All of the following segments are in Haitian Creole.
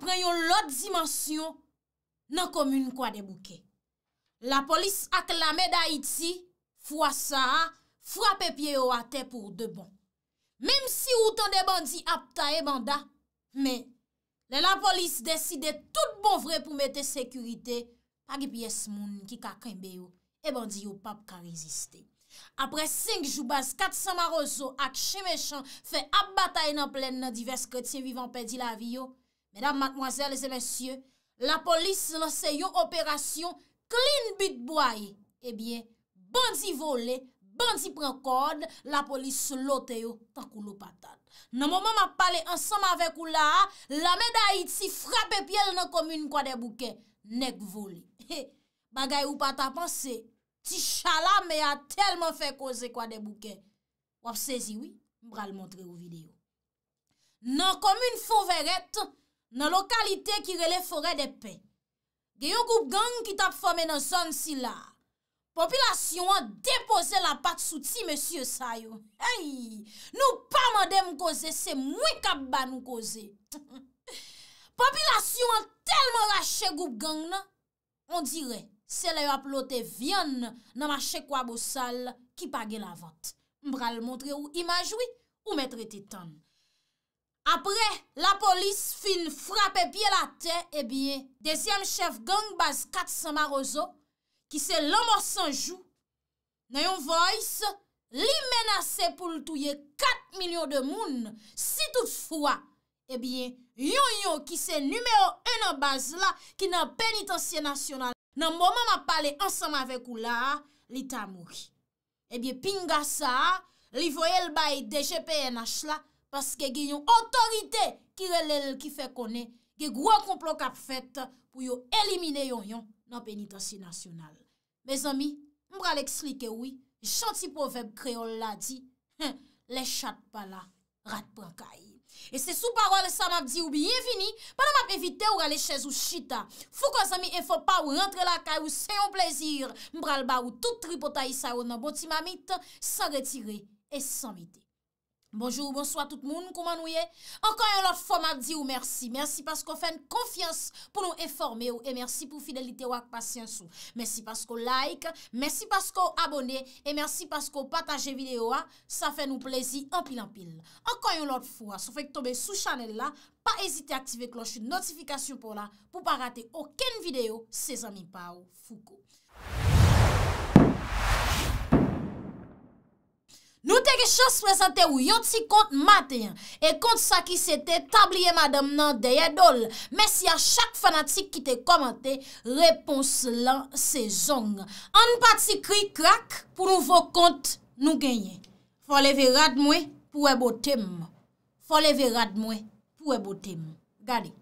pren yon lot dimansyon nan komoun kwa debouke. La polis ak lamed a iti, fwa sa a, fwa pepye yo ate pou de bon. Mem si woutan de bandi apta e banda, men, len la polis deside tout bon vre pou mette sekurite pa gip yes moun ki kakenbe yo, e bandi yo pap kan reziste. Apre 5 joubaz, 400 maroso ak cheme chan fe ap batay nan plen nan divers kretye vivan pedi la vi yo, Mèdame, madmoazèl, lese mèsyè, la polis nan se yo operasyon klin bitbouaye, ebyen, eh bandi vole, bandi pren kòd, la polis lote yo, takou lo patan. Nan mòman ma pale ansam avèk ou la, la mèd a iti frape pye l nan komün kwa de bouke, nek vole. Bagay ou pata panse, ti chala me a telman fè koze kwa de bouke. Wap sezi wè, mbra l montre ou videyo. Nan komün fò verèt, Nan lokalite ki rele fore de pe, geyon goup gang ki tap fome nan son si la, popilasyon an depose la pat sou ti, monsie sa yo. Ay, nou pa mande mkose, se mwen kap ba mkose. Popilasyon an telman rache goup gang na, on dire, se la yo aplote vyan nan mache kwa bousal ki page la vat. Mbral montre ou imaj ou metre tetan. Apre, la polis fin frape pie la te, e eh bie, dezyen chef gang baz kat samar ozo, ki se lomo sanjou, nan yon voyse, li menase pou l'touye kat milyon de moun, si tout fwa, e eh bie, yon yon ki se numeo eno baz la, ki nan penitensye nasyonal, nan mwoma mwa pale ansam avek ou la, li ta mwou. E eh bie, pinga sa, li voye lbay deje pe enas la, Paske gen yon otorite ki relel ki fe kone, gen gwa komplon kap fet pou yo elimine yon yon nan penitansi nasyonal. Me zami, mbra l'eksli ke woy, chantipo veb kreol la di, le chat pa la, rat pra kay. E se sou parol sa map di ou biyevini, panan map evite ou gale chèz ou chita. Fou kwa zami, en fò pa ou rentre la kay ou se yon plezir, mbra l'ba ou tout ripotay sa ou nan boti mamit, sa retire et sa mite. Bonjou, bonsoit tout moun, kouman nou ye? Ankan yon lot foma di ou mersi. Mersi paskou fèn konfians pou nou eforme ou. E mersi pou fidelite wak pasyans ou. Mersi paskou like, mersi paskou abone. E mersi paskou pataje video a. Sa fè nou plezi anpil anpil. Ankan yon lot fou a. Sou fèk tobe sou chanel la, pa ezite aktive kloche notifikasyon pou la. Pou pa rate oken video se zami pa ou foukou. Nou teke chos prezante ou yon ti kont maten. E kont sa ki se te tabliye madame nan deye dol. Mesi a chak fanatik ki te komante, repons lan se zong. An pati kri krak pou nou vokont nou genye. Fole ve rad mwe pou e botem. Fole ve rad mwe pou e botem. Gade,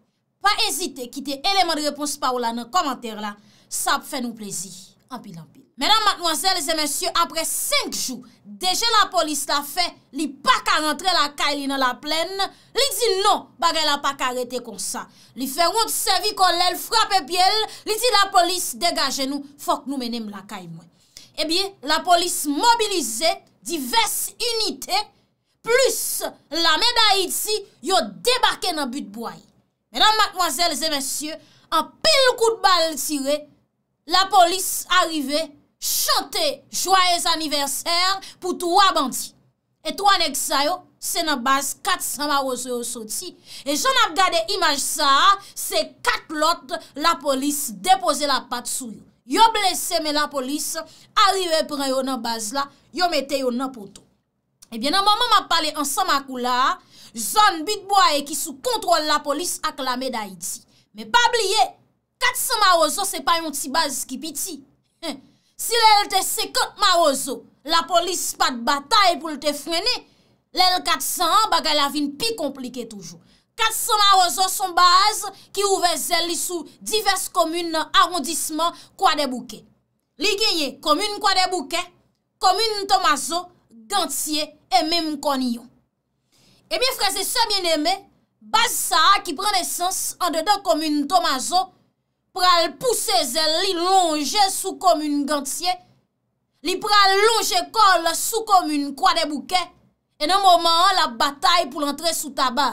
pa ezite ki te eleman repons pa ou la nan komante la. Sa ap fe nou plezi. Ampi, lampi. Menan, mwenzèl, zè mensyo, apre 5 jou, deje la polis la fe, li pa ka rentre la kay li nan la plen, li di non, bagè la pa ka rete konsa. Li fe ront sevi kon lèl frape pye, li di la polis degaje nou, fok eh nou menem la kay mwen. Ebi, la polis mobilize, diverse unitè, plus la mena iti, yo debake nan but boy. Menan, mwenzèl, zè mensyo, an pil kout bal tire, la polis arrive, chante joyez aniverser pou tou wabanti. Etou anek sa yo, se nan baz, kat sa ma rozwe yo soti. Et jen ap gade imaj sa, se kat lot la polis depoze la pat sou yo. Yo blese me la polis, arrive pre yo nan baz la, yo mette yo nan ponto. Ebyen nan maman ma pale an sa ma kou la, jen bitboye ki sou kontrol la polis ak la meday di. Me pa bliye. 400 marozo se pa yon ti baz ki piti. Si lèl te sekot marozo, la polis pat batay pou lèl te fmeni, lèl 400 an bagal avin pi komplike toujou. 400 marozo son baz ki ouve zèl li sou divers komune arondisman kwa de bouke. Li genye, komune kwa de bouke, komune tomazo, gantye, eme mkoniyon. E eh mi freze se bien eme, baz sa a ki pren esens an dedan komune tomazo, pral pousse zel li longe sou komoun gantye, li pral longe kol sou komoun kwa de bouke, e nan mouman an la batay pou lantre sou taba.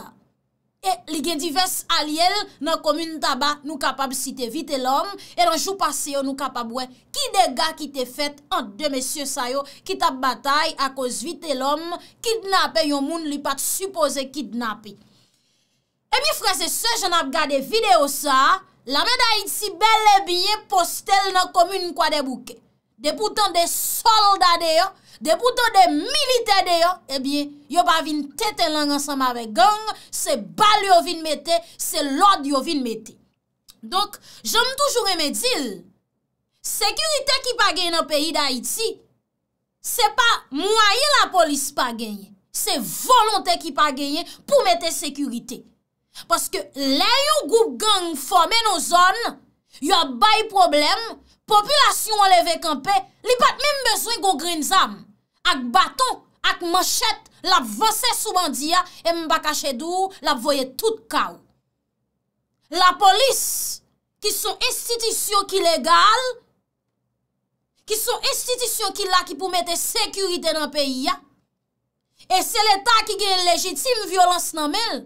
E li gen divers aliel nan komoun taba nou kapab site vite lom, e nan jou pase yo nou kapab we, ki de ga ki te fet an de mesye sayo, ki tab batay a koz vite lom, kidnap e yon moun li pat suppose kidnap e. Eh e mi freze se jan ap gade video sa, Lame da Iti bel e biye postel nan komune mkwa de bouke. De poutan de solda de yo, de poutan de milite de yo, ebyen, yo pa vin tete lang ansam ave gang, se bal yo vin mette, se lod yo vin mette. Donk, jom toujou reme dil, sekurite ki pa genye nan peyi da Iti, se pa mwaye la polis pa genye, se volante ki pa genye pou mette sekurite. Paske lè yon gou gang fòmè nou zon, yon bay problem, populasyon wè leve kampè, li bat mèm bezwen gò grin zam, ak baton, ak manchet, la vòse sou bandiya, e mba kachèdou, la vòye tout kaw. La polis, ki son estitisyon ki legal, ki son estitisyon ki la ki pou mette sekurite nan peyi ya, e se l'Etat ki gen legitime violans nan menl,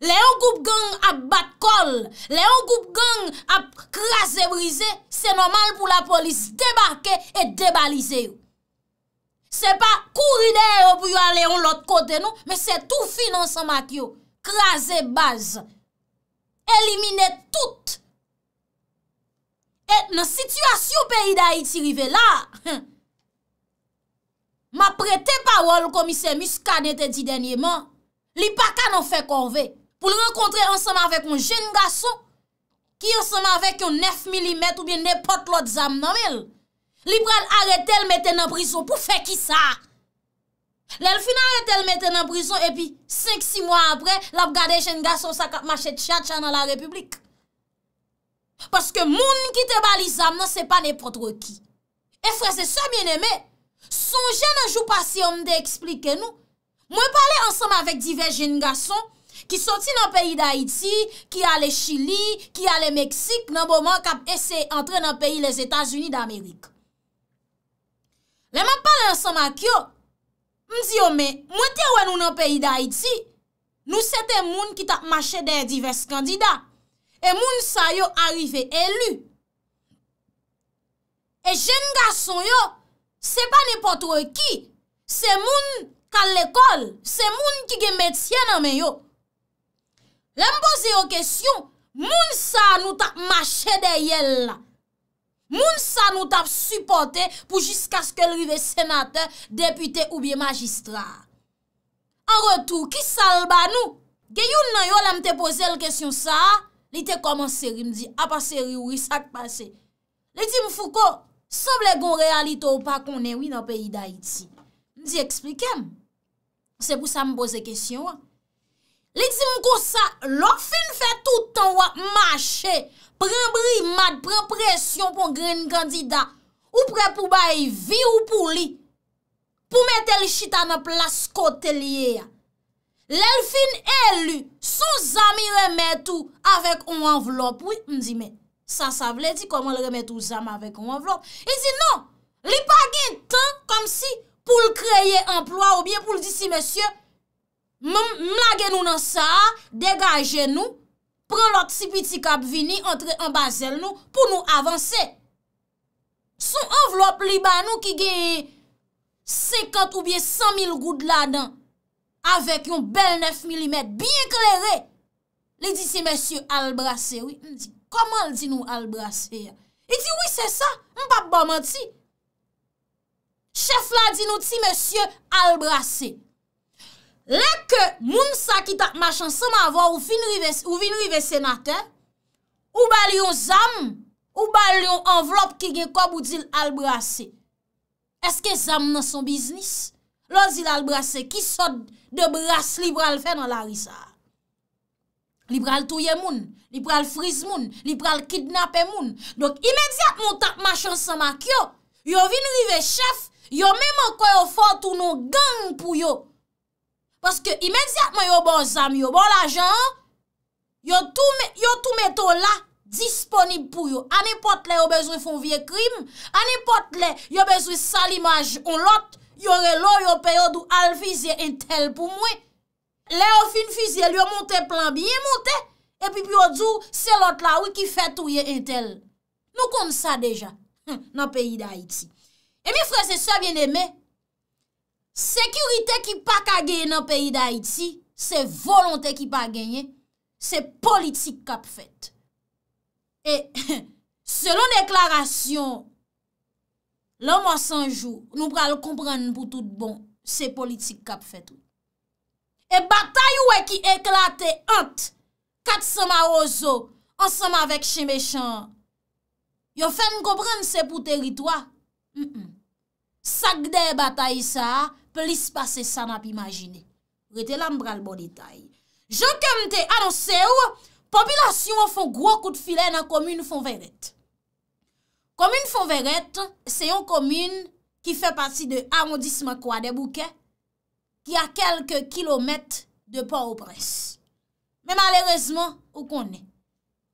Lè yon goup gang ap bat kol, lè yon goup gang ap krasè brise, se nomal pou la polis debarke et debalize yo. Se pa kouride yo pou yon lè yon lot kote nou, me se tou finanse mat yo. Krasè baz. Elimine tout. Et nan situasyon pe yi da iti rive la, ma prete pawol komise muska nete di denye man, li paka nan fe konvek. pou l renkontre ansem avèk yon jen gasson, ki ansem avèk yon nef milimet ou bien nepot lot zam nan mel. Libran arete el mette nan brison, pou fe ki sa? Lèl finan arete el mette nan brison, epi 5-6 mwa apre, l ap gade jen gasson sa kap machet chachan nan la republik. Paske moun ki te bali zam nan, se pa nepot roki. Efre se so mwen eme, son jen anjou pasi om de eksplike nou. Mwen pale ansem avèk diver jen gasson, Ki soti nan peyi da iti, ki ale Chili, ki ale Meksik, nan bo man kap ese entre nan peyi les Etats-Unis d'Amerik. Le man pale ansan mak yo, m di yo men, mwen te wè nou nan peyi da iti, nou sete moun ki tak mache den divers kandida. E moun sa yo arrive elu. E jen gason yo, se pa nipotro ki, se moun kal lekol, se moun ki gen metye nan men yo. Lèm boze yo kesyon, moun sa nou ta machè de yèl la. Moun sa nou ta supportè pou jiska skèl rive senatè, deputè ou biye magistrat. An retou, ki sal ba nou? Gè yon nan yo lèm te pose lèm kesyon sa, lè te komanse ri mdi, apase ri ou risak pase. Lè di mfouko, sab lè gon realito ou pa konè wè nan peyi da iti. Ndi eksplikem, se pou sa mboze kesyon wè. Li di mkousa, lòk fin fè toutan wè mâche, pren brimad, pren presyon pou gren kandida, ou pre pou bayi vi ou pou li, pou mette li chita nan plas kote liye ya. Lèl fin elu, sou zami remè tou avèk ou an vlop, wè, mdi mè, sa sa vle di, koman lè remè tou zami avèk ou an vlop? Li di, non, li pa gen tan, kom si pou l'kreye emplwa ou bien pou l'di si mèsyè, M lage nou nan sa, degaje nou, pran lot si piti kap vini, entre an bazel nou, pou nou avanse. Son envelop liba nou ki ge 50 ou bie 100 mil goud la dan, avek yon bel 9 mm, bi enklere, li di se monsie Al Brase, oui. Koman li di nou Al Brase ya? Li di oui se sa, m pap ba bon man ti. Chef la di nou ti monsie Al Brase ya. Lè ke moun sa ki tak machan sema avò ou vinrive senaten, ou balyon zam, ou balyon anvlop ki gen kob ou dil albrase. Eske zam nan son biznis? Lò zil albrase ki sod de brase liberal fe nan la risa. Liberal touye moun, liberal friz moun, liberal kidnapè moun. Dok imediat moun tak machan sema kyo, yo vinrive chef, yo mèman koyo fortounon gang pou yo. Paske imediatman yo bon zami, yo bon lajan, yo tou meton la disponib pou yo. Anipot le yo bezwe fon vie krim, anipot le yo bezwe sal imaj on lot, yo relo yo peyo do al vize entel pou mwen. Le yo fin vize, yo monte plan biye, monte. Epi piyo djou, se lot la wikifet wye entel. Nou kon sa deja, nan peyi da Haiti. E mi freze, se bien eme, Sekyurite ki pa kageye nan peyi da iti Se volonte ki pa genye Se politik kap fet E selon deklarasyon Lan mwa sanjou Nou pral kompran pou tout bon Se politik kap fet ou E batay ou e ki eklate hant Kat soma ozo An soma vek chen mechan Yo fen kompran se pou teritwa Sakde batay sa a plis pase sa map imajine. Rete lam bral bon detay. Jok kem te anose ou, popilasyon ou fon gwo kout file nan komune fon veret. Komune fon veret, se yon komune ki fe pati de amodisme kwa de bouke, ki a kelke kilomet de pa ou pres. Men ale rezman, ou konen.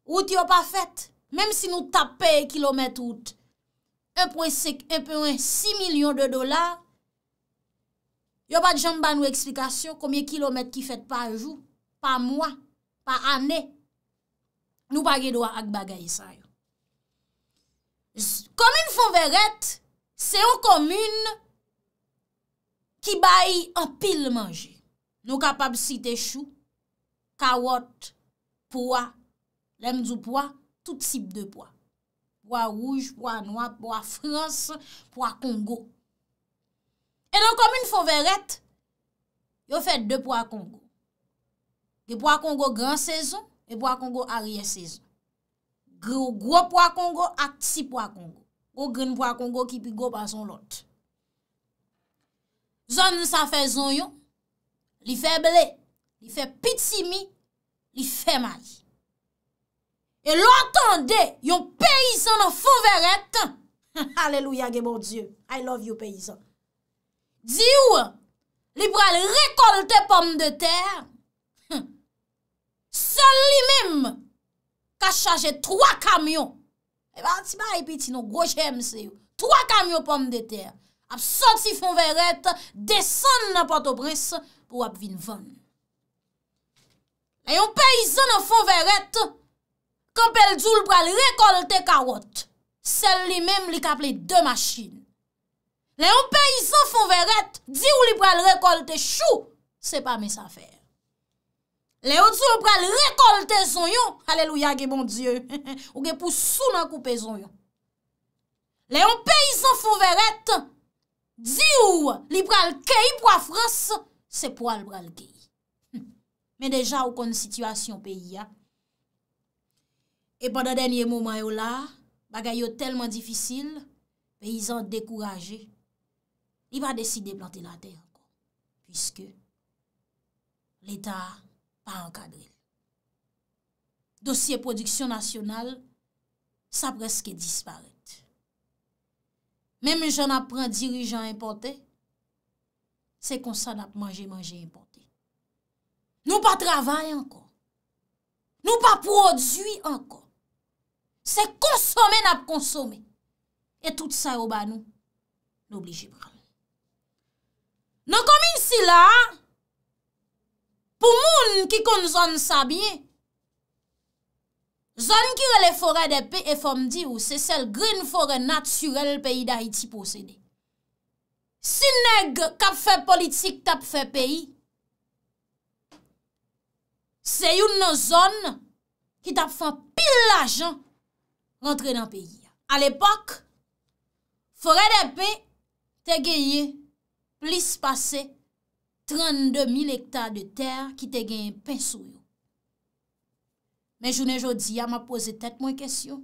Ote yo pa fet, men si nou tape kilomet ote, un poen 6 milyon de dolar, Yo pa dijan ba nou eksplikasyon komye kilomet ki fet pa jou, pa mwa, pa ane, nou pa ge do a ak bagay sa yon. Komine Fonveret, se yon komine ki bayi an pil manje. Nou kapab site chou, kawot, poa, lem zou poa, tout sip de poa. Poa rouj, poa noap, poa frans, poa kongo. Yon e kom yon foveret, yon fè dè pwa kongo. Yon pwa kongo gran sezon, yon pwa kongo ariye sezon. Gro pwa kongo ak si pwa kongo. O green pwa kongo ki pi go pa son lot. Zon sa fè zon yon, li fè ble, li fè piti mi, li fè may. Yon e lontande, yon peyizan foveret. Aleluya gen mon dieu, I love you peyizan. Di ou, li pou al rekolte pomme de ter, son li mem ka chaje 3 kamyon. E ba, ti ba epiti nou, goche mse yo. 3 kamyon pomme de ter. Apsot si fon veret, deson nan Port-au-Bris pou ap vinvan. E yon peyizan fon veret, kon pel di ou li pou al rekolte karot, son li mem li ka pley 2 machin. Le yon peyizan fon veret, di ou li pral rekolte chou, se pa mes afer. Le yon sou pral rekolte zon yon, aleluya ge bon die, ou ge pou sou nan koupe zon yon. Le yon peyizan fon veret, di ou li pral key pou a Frans, se pou al pral key. Men deja ou kon situasyon peyi ya. E pandan denye mouman yo la, bagay yo telman difisil, peyizan dekouraje. li va deside plante la tey anko, pwiske l'Etat pa ankadre. Dosye prodiksyon nasyonal, sa preske disparete. Mem jen ap pran dirijan impote, se konsan ap manje manje impote. Nou pa travay anko, nou pa prodwi anko, se konsome nap konsome, e tout sa oba nou, nou blije pran. Nan kominsi la, pou moun ki kon zon sa biye, zon ki rele fore de pe e fom di ou se sel green fore naturel peyi da iti posede. Si neg kap fe politik tap fe peyi, se yon nan zon ki tap fe pil la jan rentre nan peyi. A l'epok, fore de pe te geye, plis pase 32.000 hektar de ter ki te gen pen sou yo. Men jounen jodi, ya ma pose tek mwen kesyon,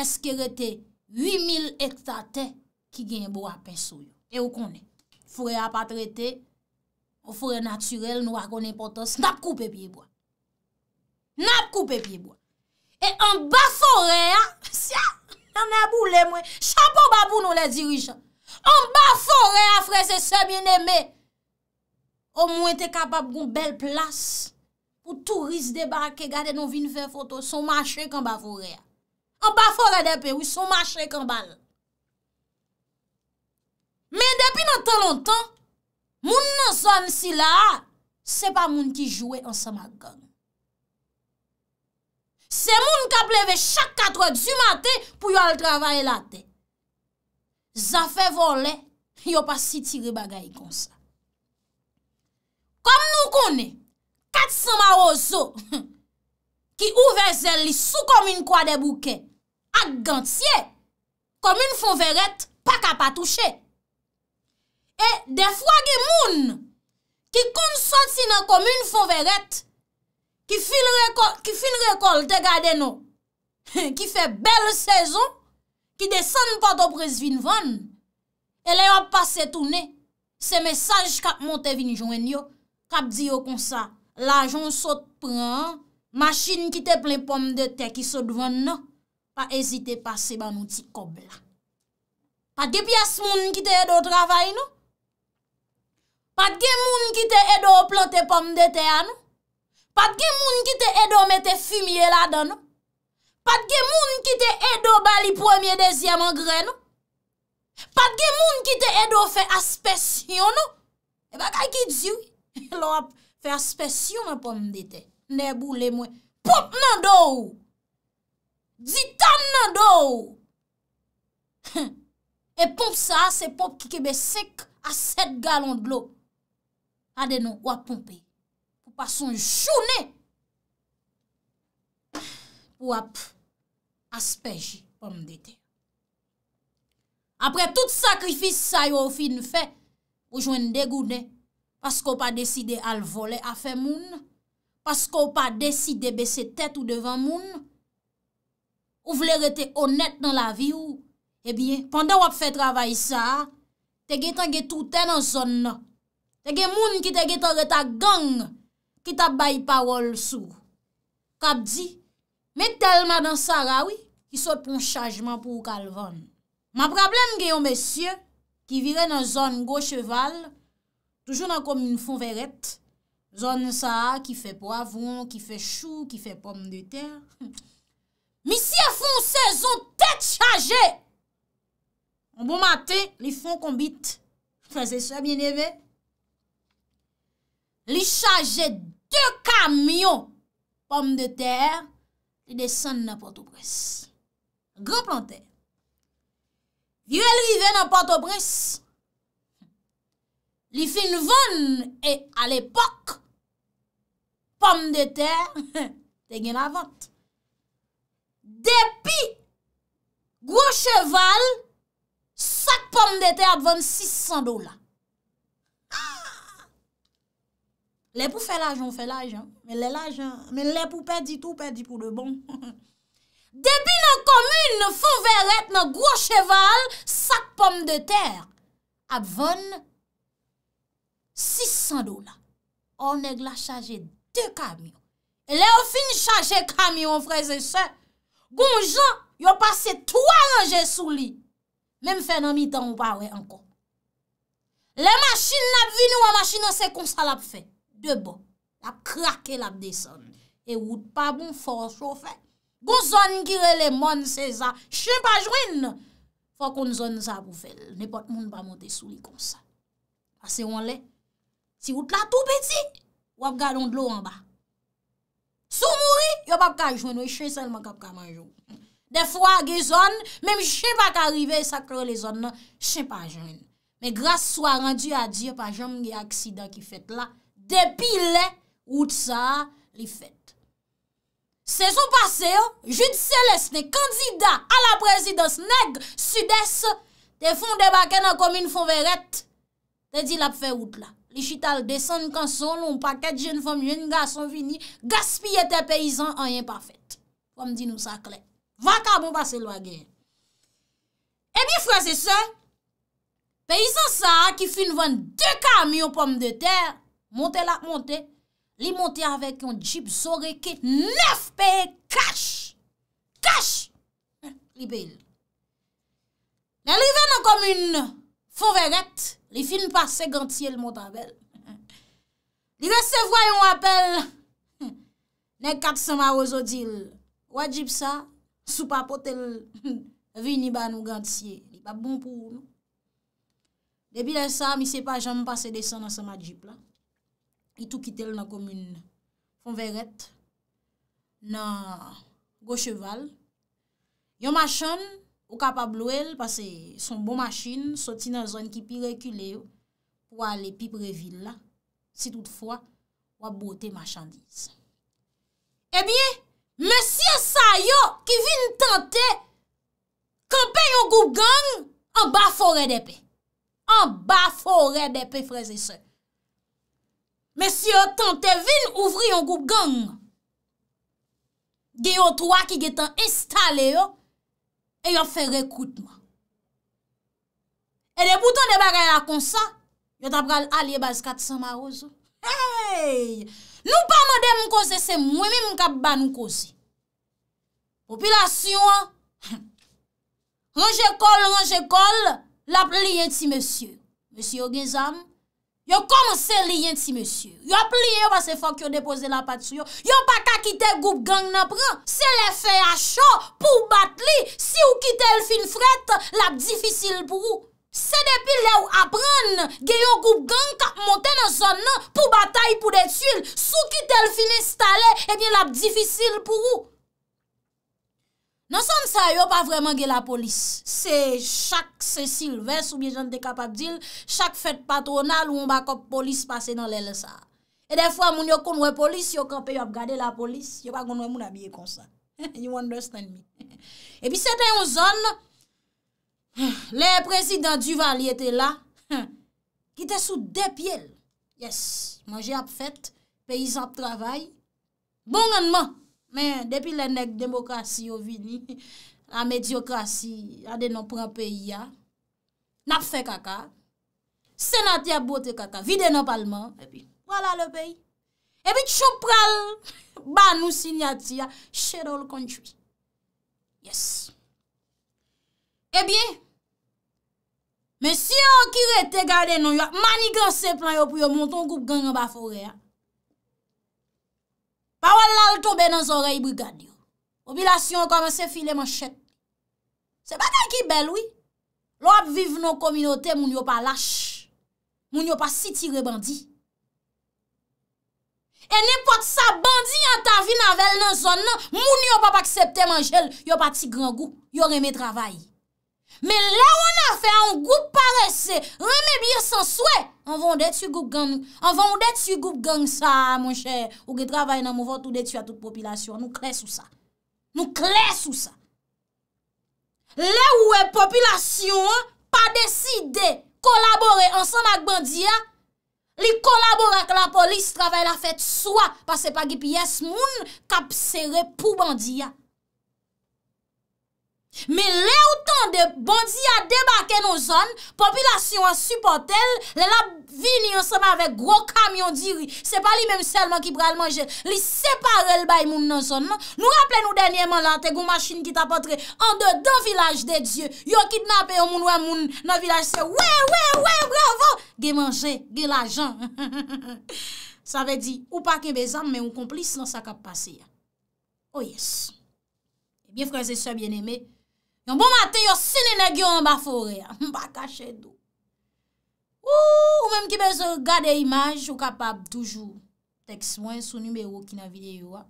eske rete 8.000 hektar ter ki gen bo a pen sou yo. E ou konen? Foure a patrete, ou foure naturel nou a konen potos, nap koupe piye bo. Nap koupe piye bo. E an basore a, siya, ah, nan abou le mwen, chapo babou nou le dirijan. An ba fore a fre se se bin eme, ou mwen te kapab goun bel plas, ou turist deba ke gade nou vin fè foto, son ma chèk an ba fore a. An ba fore depe, ou son ma chèk an ban. Men depi nan tan lontan, moun nan zon si la, se pa moun ki jwè an samak goun. Se moun ka pleve chak katwad zy matè, pou yo al travay la tè. Zafè volè, yo pa si tirè bagay kon sa. Kom nou konè, kat sa ma ozo, ki ouve zè li sou komine kwa de bouke, ak gantye, komine fonverèt, pa ka pa touche. E defwa gen moun, ki konson si nan komine fonverèt, ki fin rekol te gade nou, ki fe bel sezon, Ki desen pato prez vin van, e le wap pase toune, se mesaj kap monte vin jounen yo, kap di yo konsa, la joun sot pran, masjin ki te plen pom de te ki sot van no, pa ezite pase ban ou ti kob la. Patge pias moun ki te edo travay no? Patge moun ki te edo plante pom de te an? Patge moun ki te edo mette fumi eladan no? Pat gen moun ki te edo ba li pwemye dezyam an gren nou. Pat gen moun ki te edo fe aspesyon nou. E bak a ki dziw. Lo ap fe aspesyon an pwem deyte. Ne bou le mwen. Pomp nan do. Dzi tan nan do. E pomp sa se pomp ki kebe sek a set galon glop. A den nou wap pompi. Pwa son jouni. Wap. aspeji pw mdete. Apre tout sakrifis sa yo ou fin fe, ou jwen degoune, paskou pa deside al vole a fe moun, paskou pa deside besetet ou devan moun, ou vle rete onet nan la vi ou, ebyen, pwande wap fe travay sa, tege tan ge touten an son nan, tege moun ki tege tan reta gang, ki ta bayi pawol sou, kap di, ki ta bayi pawol sou, Me telman dan sa rawi ki sot pon chajman pou kalvan. Ma problem gen yon besye ki vire nan zon go cheval, toujou nan kom yon fon veret, zon sa ki fe po avon, ki fe chou, ki fe pomme de ter. Mi si yon fon sezon tet chaje, en bon maten li fon kon bit. Fase sa mwen eve. Li chaje de kamyon pomme de ter, Li desen nan Port-au-Bris. Gran plantè. Viwè li ven nan Port-au-Bris. Li fin voun, e al epok, pomme de terre, te gen avant. Depi, gwa cheval, sak pomme de terre, atvan 600 dola. Lè pou fè l'ajon fè l'ajon, mè lè l'ajon, mè lè pou pè di tou, pè di pou de bon. Debi nan komyne, fò vè rèt nan gwo cheval, sak pom de ter, ap von 600 dola. Or neg la chaje 2 kamion. Lè ou fin chaje kamion, frè, zè sè, goun jan, yon passe 3 anje sou li. Mè m fè nan mi tan ou pa, wè, ankon. Lè machin nab vini, wè machin nan se konsal ap fè. Te bon, ap krake la ap deson. E wout pa bon fòs chòfè. Gon zon kire le mon se zan. Chèm pa jwen nan. Fò kon zon zan pou fèl. Nèpot moun pa monte sou yi kon sa. Ase wan lè. Si wout la tou peti, wap gado ndlou an ba. Sou mouri, yop ap ka jwen. We chèm selman kap ka manjou. Defwa ge zon, mèm chèm pa ka rive sa kre le zon nan, chèm pa jwen. Me grase sou a rendu a diyo pa jom ge aksida ki fèt la. Depi le, wout sa li fèt. Se son pase yo, jout selesne, kandida a la prezidans neg, sudès, te fon debake nan komine fon verèt, te di la pfe wout la. Li chital desan kan son, loun paket jen fòm jen nga son fini, gaspye te peyizan, an yen pa fèt. Kom di nou sa kle. Vakabon pase lwa gen. Ebi fwese se, peyizan sa ki fin vwèn de kam yo pòm de tèr, Montè la, montè, li montè avèk yon jip zorekè, nef pè, kach, kach, li bel. Nè li ven an kom yon fò vèget, li fin pa se gantye l motan bel. Li re se vwa yon apel, ne kat se ma ozodil, waj jip sa, sou pa potel, vi ni ban ou gantye, li pa bon pou ou nou. Debi le sa, mi se pa jom pa se desen nan se ma jip la. I tou kitel nan komoun konveret, nan gocheval. Yon machan, ou kapab lou el, pase son bon machin, soti nan zon ki pi rekule yo, wale pi previla, si toutfwa, wale bote machan disen. Ebiye, monsiye sayo ki vin tante, kampen yon goup gang, an ba fore depe. An ba fore depe, freze se. Mèsy yo tante vil ouvri yon goup gang. Gè yo twa ki gè tan estale yo, e yo fè rekoutman. E de bouton de bagay la konsa, yo tap pral alye bas 400 maroz. Nou pa mèdè mwen kose se mwen mi mwen kap ban mwen kose. Popilasyon, ronjè kol, ronjè kol, la pli yon ti mèsy yo. Mèsy yo gè zanm, Yo komanse liyen ti monsi, yo pliye wase fok yo depoze la pat sou yo, yo pa kakite goup gang nan pran, se le fe a cho pou bat li, si ou kite el fin fret, la bdifisil pou ou. Se depi le ou apren gen yo goup gang kak monte nan son nan pou batay pou detil, sou kite el fin installe, ebyen la bdifisil pou ou. Nansan sa yo pa vreman ge la polis. Se chak se silves ou bie jan de kapap dil, chak fet patronal ou mba kop polis pase nan lè lè sa. E defwa moun yo konwe polis, yo kanpe yo ap gade la polis, yo pa konwe moun a bie konsan. You understand me. E pi se te yon zon, le prezident Duvali ete la, ki te sou depyel. Yes, manje ap fet, peyizan ap travay, bon anman, Men, depi le nek demokrasi yo vini, la mediokrasi, ade nou pran peyi ya, nap fe kaka, senat ya bote kaka, vide nou palman, epi, wala le peyi. Epi, chou pral, ba nou sinyati ya, chedol konjou. Yes. Ebi, eh men si yo kire te gade nou yo, mani gan se plan yo pou yo monton goup gangan ba fore ya. Wawal lal tobe nan zorey brigadyo. Popilasyon koman se file man chet. Se batay ki bel woy. Lo ap vive nan kominote moun yo pa lache. Moun yo pa sitire bandi. E ne pot sa bandi an ta vi navel nan zon nan. Moun yo pa pa aksepte man jel. Yo pa ti gran gou. Yo reme travayi. Mè lè wè wè na fè an goup parese, remè bire san souè, an vè an detu goup gang, an vè an detu goup gang sa, moun chè, ou ki travè nan mou vòt ou detu a tout popilasyon, nou kle sou sa. Nou kle sou sa. Lè wè popilasyon pa deside kolaborè ansan ak bandiya, li kolaborè ak la polis travè la fèt soua, pasè pa gip yes moun, kap serè pou bandiya. Me le non? ou tan de bandi a debake nou zon Popilasyon a supportel Le la vini anseman avek Gro kamyon diri Se pa li menm selman ki pral manje Li separe l bay moun nan zon Nou rappele nou denyeman la Te goun maschine ki tapotre An de do vilaj de Diyo Yo kidnap e yon moun wè moun Nan vilaj se wè wè wè bravo Gè manje gè la jan Sa ve di ou pake bezan Men ou komplis nan sa kap pase O oh, yes Bien fraser so bien eme Yon bon maten yo sinene gyo an ba fore, mba kache do. Ou, ou menm ki be se rgade imaj, yo kapab toujou, teks mwen sou nubero ki nan videyo wap,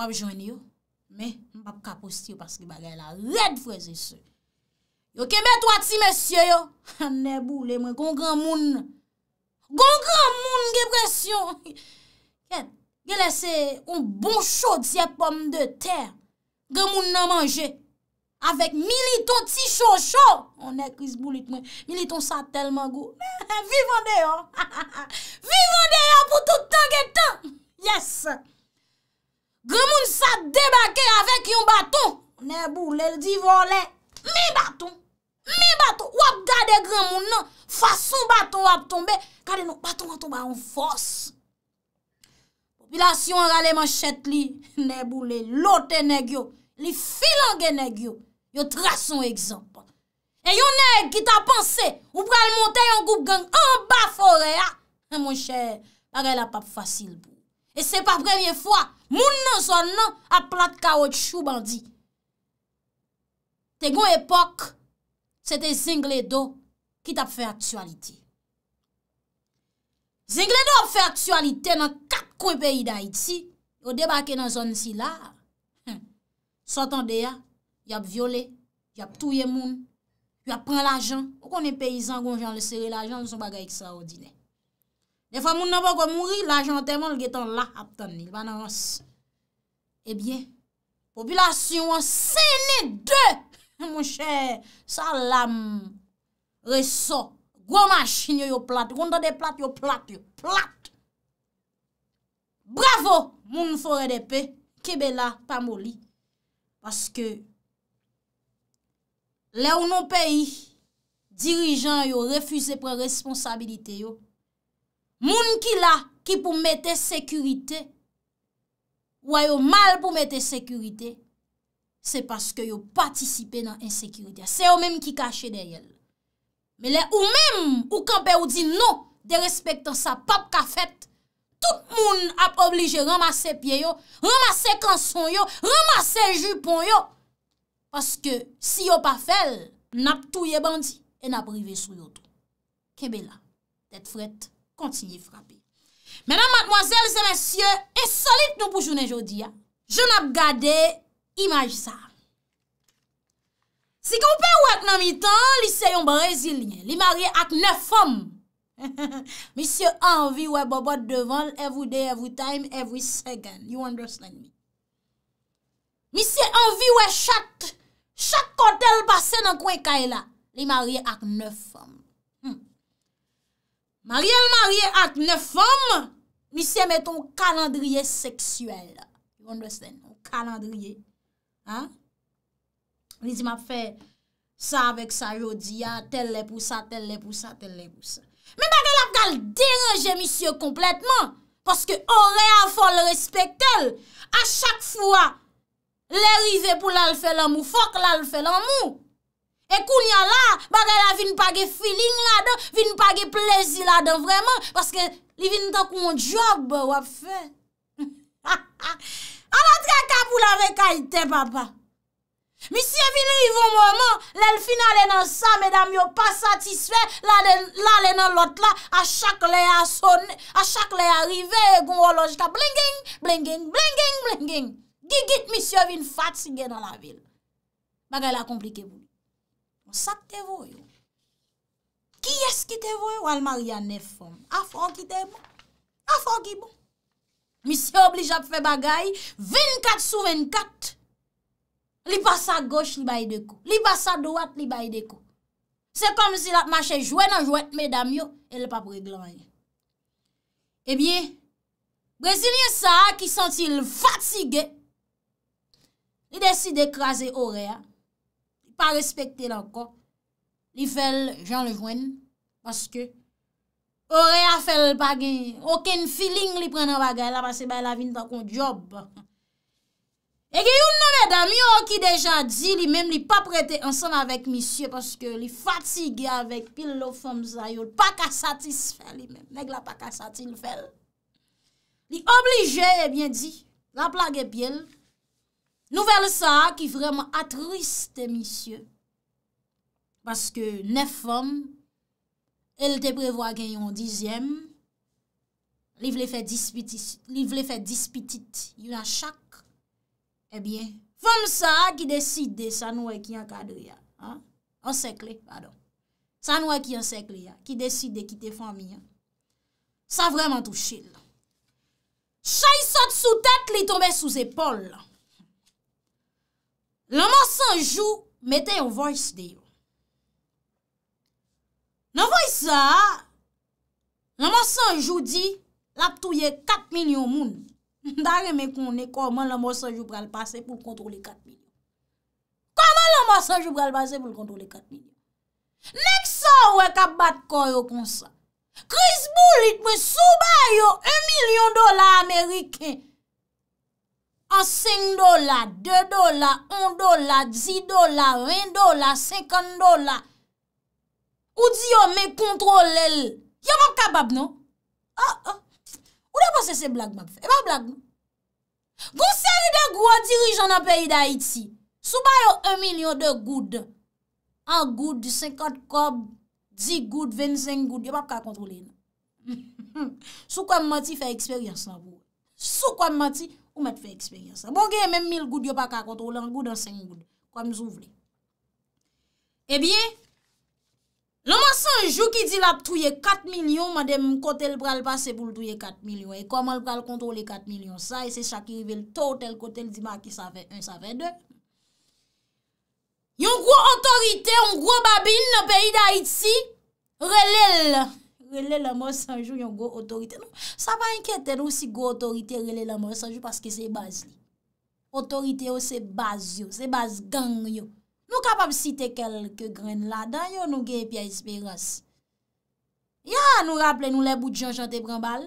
wap jwenni yo, men, mba kaposti yo, paske bagay la red fweze se. Yo kebet wati mesye yo, an nebou le mwen, kon gran moun, kon gran moun ge presyon, gen, gen lese un bon chod siye pomme de ter, gen moun nan manje, avèk militon ti chou chou, anè kriz boulit mwen, militon sa telman gwo, vivan deyon, vivan deyon pou toutan gen tan, yes, gremoun sa debake avèk yon baton, nebou lèl divon lè, mi baton, mi baton, wap gade gremoun nan, fason baton wap tombe, kade nou baton wap tombe an fos, popilasyon gale man chet li, nebou lèl lote negyo, li filan gen negyo, yo tra son ekzampan. E yon neg ki ta panse, ou pral monte yon goup gang, an ba fore a, an e, mon chè, la re la pap fasil bou. E se pa premyen fwa, moun nan son nan, a plat ka wot chou bandi. Te goun epok, se te Zingledo, ki ta fè aktualite. Zingledo fè aktualite nan kat kwe peyi da iti, yo debake nan zon si la, hm, son tan de ya, Y ap viole, y ap touye moun, y ap pren l'ajan. Ou konen peyizan kon jan le seri l'ajan, sou bagay ek sa ordine. Ne fwa moun nanpon kon mouri, l'ajan te moun l getan la ap tani, l banan as. Ebyen, eh popilasyon wanseni de moun chè, salam, resso, gwa machin yo yo plat, konta de plat yo plat, yo plat. Bravo, moun fore de pe, ki be la, pa moli, paske, Le ou nou peyi, dirijan yo refuse pre responsabilite yo, moun ki la ki pou mette sekurite, ou a yo mal pou mette sekurite, se paske yo patisipe nan ensekurite. Se yo menm ki kache den yel. Me le ou menm, ou kanpe yo di nou de respektan sa pap kafet, tout moun ap oblige ramase pie yo, ramase kanson yo, ramase jupon yo, oske si yo pa fel, nap touye bandi, e nap rive sou yotou. Kebe la, det fret, kontinye frape. Menan matmoazel, zemensye, e solit nou pou jounen jodi ya, joun ap gade, imaj sa. Si konpe wèk nan mitan, liseyon brésil nye, li marye ak nef fom, misye anvi wè bobot devan, every day, every time, every second, you understand me. Misye anvi wè chakte, chak kote l basen an kwen ka e la, li marye ak neuf fom. Marye l marye ak neuf fom, misye meton kalandriye seksuel. Yon bles den, kalandriye. Li di ma fe sa avek sa jodi ya, ah, tel le pou sa, tel le pou sa, tel le pou sa. Men bagel ap gal derenje misye kompletman, paske orè a fol respektel. A chak fwa, Lè rive pou lal fè l'amou, fok lal fè l'amou. E kounyan la, badè la vin page filin la dan, vin page plezi la dan vreman, paske li vin tan kou moun job wap fè. Alat reka pou lal reka ite, papa. Misye vin rive mwaman, lè l fina lè nan sa, mè dam yo pa satisfe, lè lè nan lot la, a chak lè a sone, a chak lè a rive, e goun woloj ta blengeng, blengeng, blengeng, blengeng. Gigit misyo vin fatsige nan la vil. Bagay la komplike bou. Monsak te voyou. Ki eski te voyou al maria nef fom. Afon ki te mou. Bon. Afon ki mou. Bon. Misyo oblija pou fe bagay. 24 sou 24. Li passa goch li bay dekou. Li passa doat li bay dekou. Se kom si la mache jouen an jouet medam yo. El pa preglan yon. Ebyen. Eh Brezilyen sa ki sentil fatsige. li desi dekrasi Aurea, pa respekte lanko, li fel Jean Levoine, paske Aurea fel pa gen, oken feeling li pren an bagay la, paske bay la vin takon job. E gen yon nanme dami yo ki deja di, li men li pa prete ansan avèk misye, paske li fatige avèk pil lo fòm zayol, pa ka satis fe li men, neg la pa ka satin fel. Li oblige, e bien di, la plage bien, Nouvel sa ki vremen atris te misye, paske nef fom, el te prevoa gen yon dizyem, li vle fe dispitit yon achak, ebyen, fom sa ki deside sa noue ki an kadou ya, an sekli, pardon, sa noue ki an sekli ya, ki deside ki te fom yon, sa vremen touchil. Sa yi sot sou tet li tombe sou zepol la, Lama Sanjou mette yon voys deyo. Nan voy sa, Lama Sanjou di, lap touye 4 milyon moun. Dar e me konen, koman Lama Sanjou pral pase pou kontrole 4 milyon? Koman Lama Sanjou pral pase pou kontrole 4 milyon? Nek sa wè kap bat koryo konsa. Chris Bullitt mwen souba yo 1 milyon dola Ameriken. 5 dola, 2 dola, 1 dola, 10 dola, 20 dola, 50 dola. Ou di yo me kontrolel. Yo mab kabab nou? A, ah, a. Ah. Ou non? de pa se se blagman fe? E mab blag nou? Gon se li de gwa dirijan apayi da Haiti. Sou bayo 1 milyon de goud. 1 goud, 50 kob, 10 goud, 25 goud. Yo mab kabab kontrolel nou? Sou kwa mbati fe eksperyansan vou? Sou kwa mbati... Ou mè te fè eksperyansè? Bon gen, mèm mi l goud yo pa kakotol, an goud an sèng goud. Kwa mz ouvle. E eh bie, lòman sanjou ki di la touye 4 milyon, madèm kote l pral pase pou l touye 4 milyon, e koman l pral kontrole 4 milyon sa, e se chakirive l totel kote l di ma ki sa fè 1, sa fè 2. Yon gwo otorite, yon gwo babine, nan peyi da iti, relèl. rele la monsanjou yon go otorite. Sa non, pa enkete nou si go otorite rele la monsanjou paske se base li. Otorite yo se base yo, se base gang yo. Nou kapap site kelke gren la, dan yo nou geye piya esperans. Ya nou rapple nou le bout janjan te pran bal.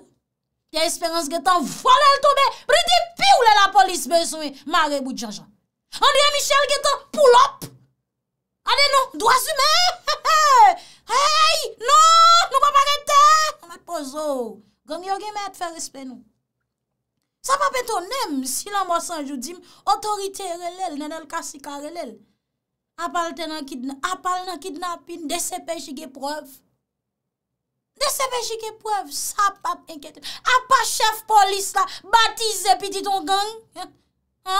Pya esperans getan, volel tobe, brite pi ou le la polis beso e, mare bout janjan. Andye Michel getan, pou lop! Adè nou, dwa sumè! Hey! Non! Nou pa parete! Mwen mwen pozò. Gwèm yon gen mè at fè respè nou. Sa pa pètò nem, silan mò sanjou dim, otorite relèl, nenèl kassika relèl. A pal te nan kidnap, a pal nan kidnapin, desepe jike preov. Desepe jike preov, sa pa pènkètè. A pa chef polis la, batize pi diton gang. Ha?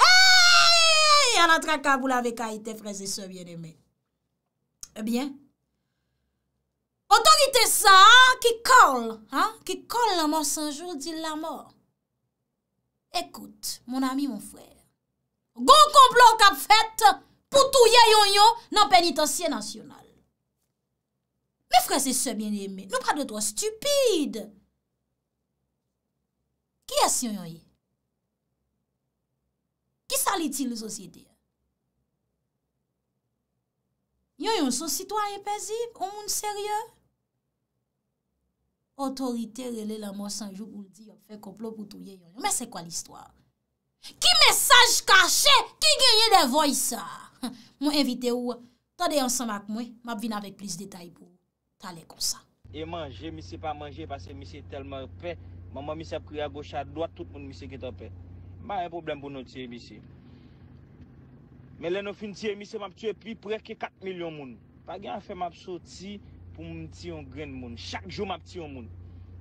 Eyyy, anan tra ka bou lave ka ite freze se eh bien eme. Ebyen, otan ki te sa, ki kol, ki kol la mor sanjou, di la mor. Ekout, mon ami, mon fwere, gon komplon kap fwet, pou tou yayon yon nan penitansye nasyonal. Me freze se bien eme, nou prade to stupide. Ki yas yon yon yi? Ki sali ti le sosyete yon? Yon yon sosy toan epazib? O moun serye? Otorite rele la monsan joug ou di yon fe koplo boutou yon. Me se kwa l'histoire? Ki mesaj kache? Ki geye de voysa? Moun evite ou, tade yon san mak mwen, map vin avèk plis detay pou. Tale konsa. E manje, mi se pa manje pase mi se telman pe. Maman mi se kri a gocha, doa tout moun mi se ki tope. Ma yon problem pou nou tiye bisi. Me lè nou fin tiye misi, mab tiye pi preke 4 milyon moun. Pa gen an fe mab soti, pou moun tiye yon gren moun. Chak joun mab tiye moun.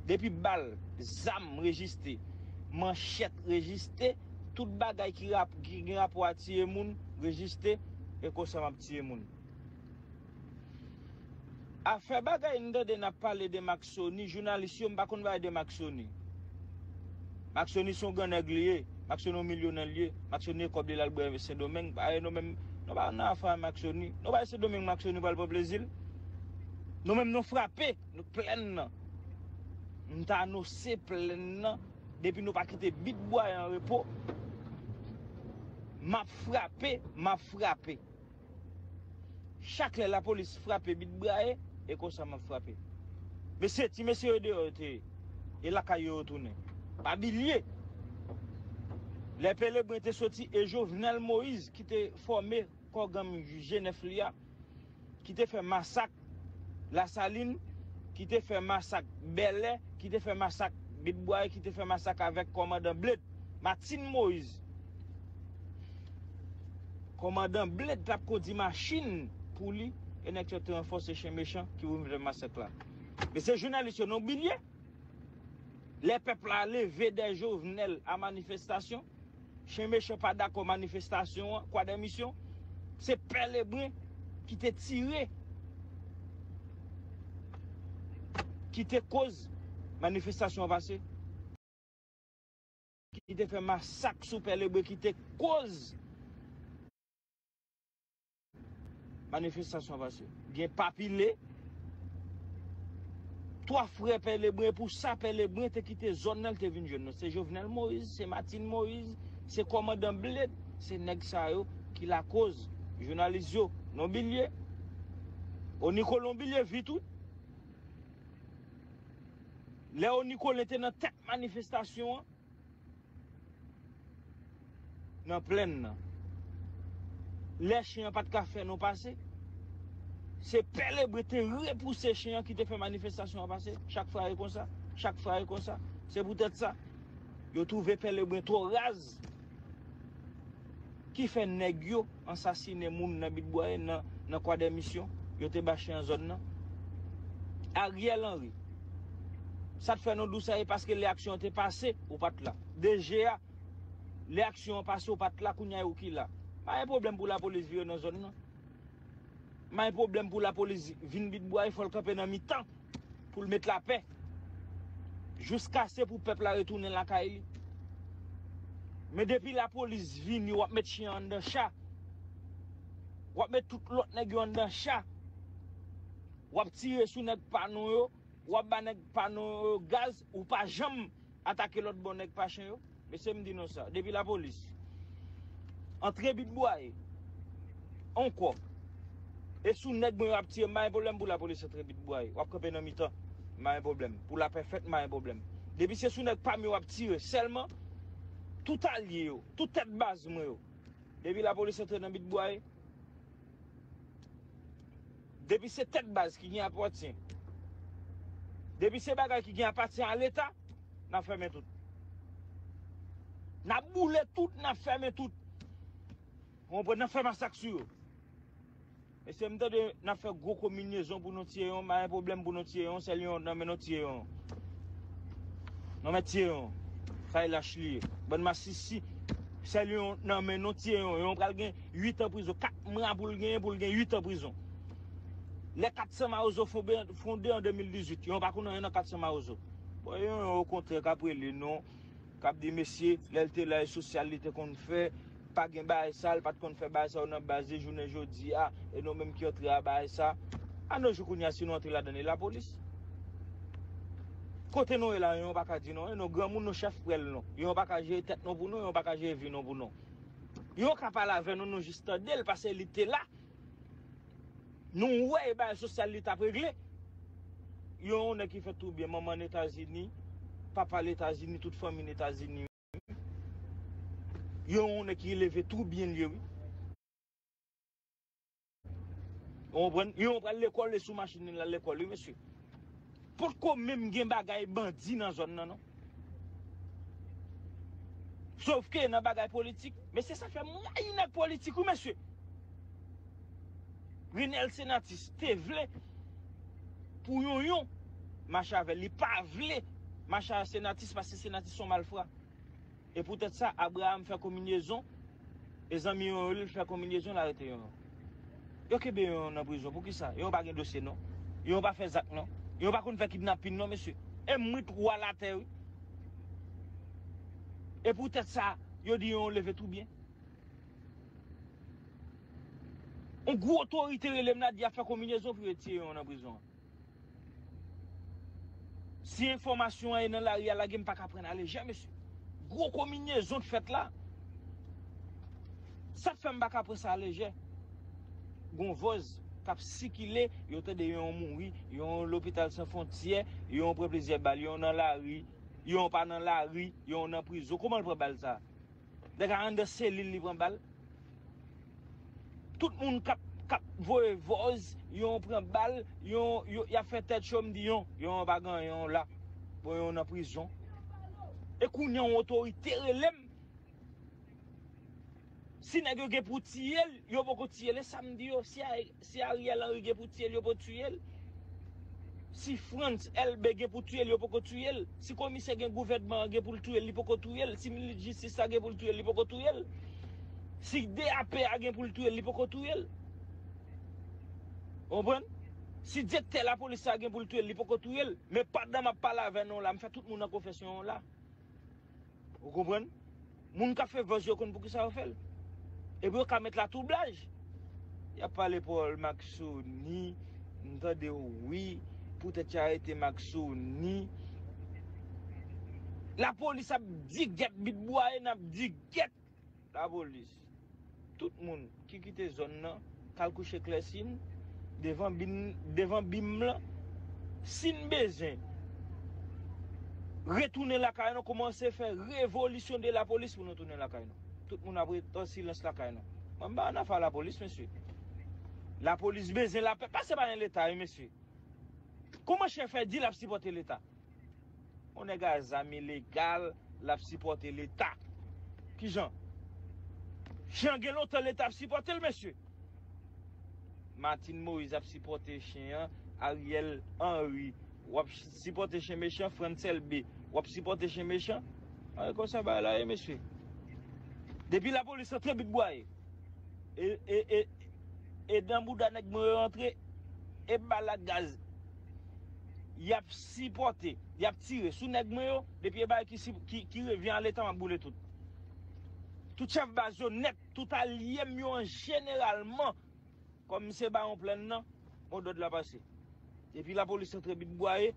Depi bal, zam, rejiste, manchet, rejiste, tout bagay ki rap, ki rap watiye moun, rejiste, e kosan mab tiye moun. E Afè bagay ndè de nap pale de Maksoni, jounalisyon bakoun vay de Maksoni. Maksoni son gen negliye, Maksou nou milyounen liye, Maksou nou yè kòp di lalbouè vè sè domèng, Parè nou mèm, nou pa anan fran Maksou nou, Nou pa yè sè domèng Maksou nou pal pou plezil, Nou mèm nou frapè, nou plèn nan, Nou tan nou sè plèn nan, Depi nou pa kite bitbwa yè an repò, Ma frapè, ma frapè, Chak lè la polis frapè bitbraè, E konsa ma frapè, Mè sè ti mè sè yè de ou te, E lakayè ou tounè, Pa bi liye, Lèpè lèpè te soti e jovnel Moïse ki te formè kò gèm jeneflia, ki te fè masak la salin, ki te fè masak belè, ki te fè masak bitbouay, ki te fè masak avèk komandan Bled. Matin Moïse. Komandan Bled tap kò di ma chin pou li, enèk chò te renfòsè chè mechè ki wèm le masak la. Mè se jounalisyonon bilè, lèpè plalè vè de jovnel a manifestasyon, Che me che pa dako manifestasyon, kwa demisyon, se pelebre ki te tire, ki te koz, manifestasyon vase, ki te fe masak sou pelebre ki te koz, manifestasyon vase, gen papile, to a fure pelebre pou sa pelebre te kite zonel te vin jenon, se jovenel moriz, se matin moriz, Se komèdèm blèd, se neg sa yo ki la koz, jounaliz yo, non bilè. O Nikol non bilè vitou. Le o Nikol lè te nan tek manifestasyon. Nan plèn nan. Le chènyan pat ka fè nan pase. Se pelebre te repousè chènyan ki te fè manifestasyon an pase. Chak fra re kon sa, chak fra re kon sa. Se boutèt sa, yo touve pelebre tro raze. Ki fe neg yo ansasine moun nan bitboye nan kwa demisyon? Yo te bashe an zon nan? Ariel Henry, sa te fe nan dousaye paske le aksyon te pase ou pat la. De gea, le aksyon pase ou pat la, kou nyay ou ki la. Ma yon problem pou la polis vye nan zon nan? Ma yon problem pou la polis vin bitboye folkapen nan mi tan pou l met la pe. Jus kase pou pepla retounen la ka ili. Me depi la polis vin yon wap met chen yon den chan. Wap met tout lot neg yon den chan. Wap tire sou neg panon yo. Wap ban neg panon yo gaz ou pa jam. Atake lot bon neg pa chen yo. Me se m di nou sa. Depi la polis. Antre bit boye. An kwa. E sou neg mwen wap tire maye bolem pou la polis entre bit boye. Wap kepe nan mitan. Maye boblem. Pou la pefet maye boblem. Depi se sou neg pan mwen wap tire selman. Tout alye yo, tout tet baz mwen yo. Depi la polis yote nan bit bwaye. Depi se tet baz ki gen apatye. Depi se bagay ki gen apatye an leta, nan fèmè tout. Nan boule tout, nan fèmè tout. On pwè nan fèmè saksy yo. E se mdè de nan fè gwo kominyè zon pou nou tye yon, mayè problem pou nou tye yon, se li yon nan men nou tye yon. Nan men tye yon. Faye lache liye, ban ma sisi, sel yon nan men non tiye yon, yon pral gen 8 an prizon, 4 mran boul gen, yon boul gen 8 an prizon. Le 400 ma ouzo fonde en 2018, yon bakounan yon 400 ma ouzo. Yon yon yon kontre kapre li non, kap di mesye, lelte la e sosyalite kon fe, pa gen ba e sal, pat kon fe ba e sal, nan ba ze, jounen jo di a, enon menm ki otre a ba e sal, anon jokou nyase yon antre la dani la polis. Kote nou e yon baka di nou, yon gwa moun nou chef pou el nou. Yon baka jeye tet nou pou nou, yon baka jeye vi nou pou nou. Yon kapal ave nou nou jistade, l paselite la. Nou wè e yon bè yon sosyalite apregle. Yon ou ne ki fè tou bie, maman etazini, papa etazini, tout fòmi etazini. Yon ou ne ki leve tou bie lye. Yon ou pre l'ekol, l soumachini l l'ekol, yon mè syi. Potko mèm gen bagay bandi nan zon nan an? Non? Sof ke nan bagay politik Mè se sa fè mwen a yon ak politik ou mè sè? Mwen el senatist, te vle Pou yon yon Masha veli, pa vle Masha senatist, pasi senatist son mal fwa E pou tèt sa, Abraham fè kominyezon E zan mi yon olif fè kominyezon la rete yon Yo ke be yon nan prizon, pou ki sa? Yon bagen dosye nan? Yon ba fè zak nan? Yon bakoun vekid napin nou, mesye. E mwit wala teri. E pou tèt sa, yon di yon leve tout bien. On gwo otoriteri lemna di a fè kominye zon pou eti yon nan brison. Si informasyon ay nan la ria la gen, baka pren a leje, mesye. Gwo kominye zon fèt la. Sat fèm baka pren sa a leje. Gonvoz. Kap si ki le, yo te de yon moui, yon l'opital sa fontie, yon pre pleze bal, yon nan la ri, yon pa nan la ri, yon nan prizo. Kouman pre bal sa? Dega an de seli li vran bal? Tout moun kap voye voze, yon pre bal, yon, yon, yon, yon bagan, yon la, pou yon nan prizo. E koun yon otorite, lèm. Si nage ge pou tiyel, yo pou tiyel. E samdi yo, si a rialan ou ge pou tiyel, yo pou tiyel. Si frans elbe ge pou tiyel, yo pou tiyel. Si komise gen gouverdman ge pou tiyel, yo pou tiyel. Si milijistis a ge pou tiyel, yo pou tiyel. Si de apè a gen pou tiyel, yo pou tiyel. Ombren? Si dikte la polis a gen pou tiyel, yo pou tiyel. Me padan ma pala venon la, me fè tout moun an konfesyon la. Ombren? Moun ka fè vòs yo kon pou ki sa wò fèl. E bwe kamet la tublaj Ya pale pou al makso ni Nta de ouwi Pou te chayete makso ni La polis ap di get Bitbwa en ap di get La polis Tout moun ki kite zon nan Kalkouche klesin Devan bim lan Sin bezen Retounen la kayen Koman se fè revolution de la polis Pounen tounen la kayen tout moun apre ton silens lakay nan. Mwen ba an a fa la polis, meswe. La polis bezen la pe, pase bayan l'Etat, e meswe. Kouman che fè di la psipote l'Etat? Mwen e gaz, zami legal, la psipote l'Etat. Ki jan? Che an gen l'otel l'Etat psipote l'Meswe? Matin Mouiz la psipote chen yon, Ariel Henry, wap psipote chen mechon, Frantzel B, wap psipote chen mechon, a kon se bayan l'Etat, e meswe. Depi la polis se tre bit boye, e, e, e, e dambou da nek mwen rentre, e bala gaz, yap si pote, yap tire, sou nek mwen yo, depi e bay ki revyan letan maboule tout. Tout chef bas yo net, tout a liye mwen generalman, komise ba yon plen nan, moun do de la pase. Depi la polis se tre bit boye,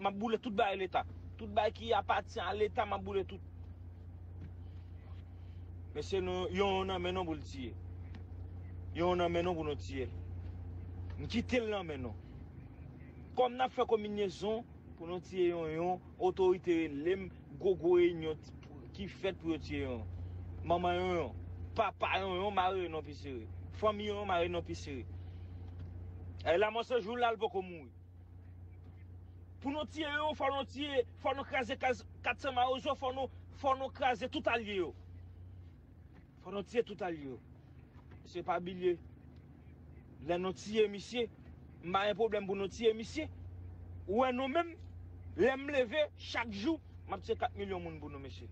maboule tout baye letan, tout baye ki apatian letan maboule tout. Mese yon yon nan menon pou l tiyen. Yon nan menon pou l tiyen. Mkite l nan menon. Kom nan fwe kominezon, pou l tiyen yon yon, otorite ren, lem gogoen yon ki fet pou l tiyen yon. Maman yon yon, papa yon, yon mare yon nan pisere. Fwa mi yon yon mare yon nan pisere. E la monsen joulal bokomou. Pou l tiyen yon, fwa l tiyen, fwa l nou kaze katema yo, fwa l nou kaze tout alye yo. Oh. pou nou tiye tout a liyo. Se pa bilye, le nou tiye misye, mba e problem pou nou tiye misye, ou en nou men, lem leve, chak jou, map tiye 4 milyon moun moun mèche.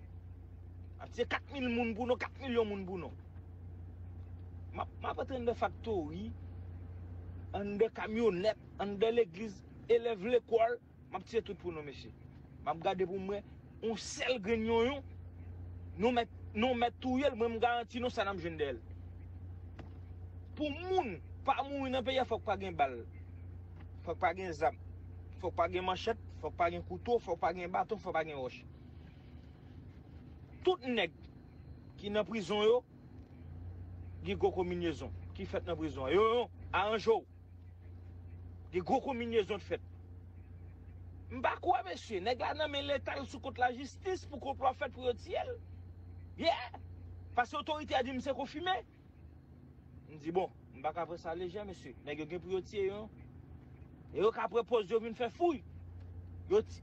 Map tiye 4 milyon moun moun moun moun. Map apatende fakto wè, an de kamyon lèp, an de l'eglize, elev lè kouar, map tiye tout pou nou mèche. Map gade pou mwen, ou sel genyon yon, nou mè pèlè, Non met tou yel, mwen mou garanti nou sa nam jende el. Pou moun, pa moun moun nan peye fok pa gen bal, fok pa gen zam, fok pa gen manchet, fok pa gen koutou, fok pa gen baton, fok pa gen osh. Tout neg ki nan prizon yo, ge gokou minyezon, ki fet nan prizon. Yo yo, a anjou, ge gokou minyezon fet. Mba kwa mwen se, neg la nan men letal sou kont la jistis pou kont la fet pou yo tiyel. Yè! Fase otorite a di mse kou fime! Mdi bon, mbak apre sa leje, mese. Nè gyo gen pou yotie yon. Nè gyo kapre pos yon vin fè fouy.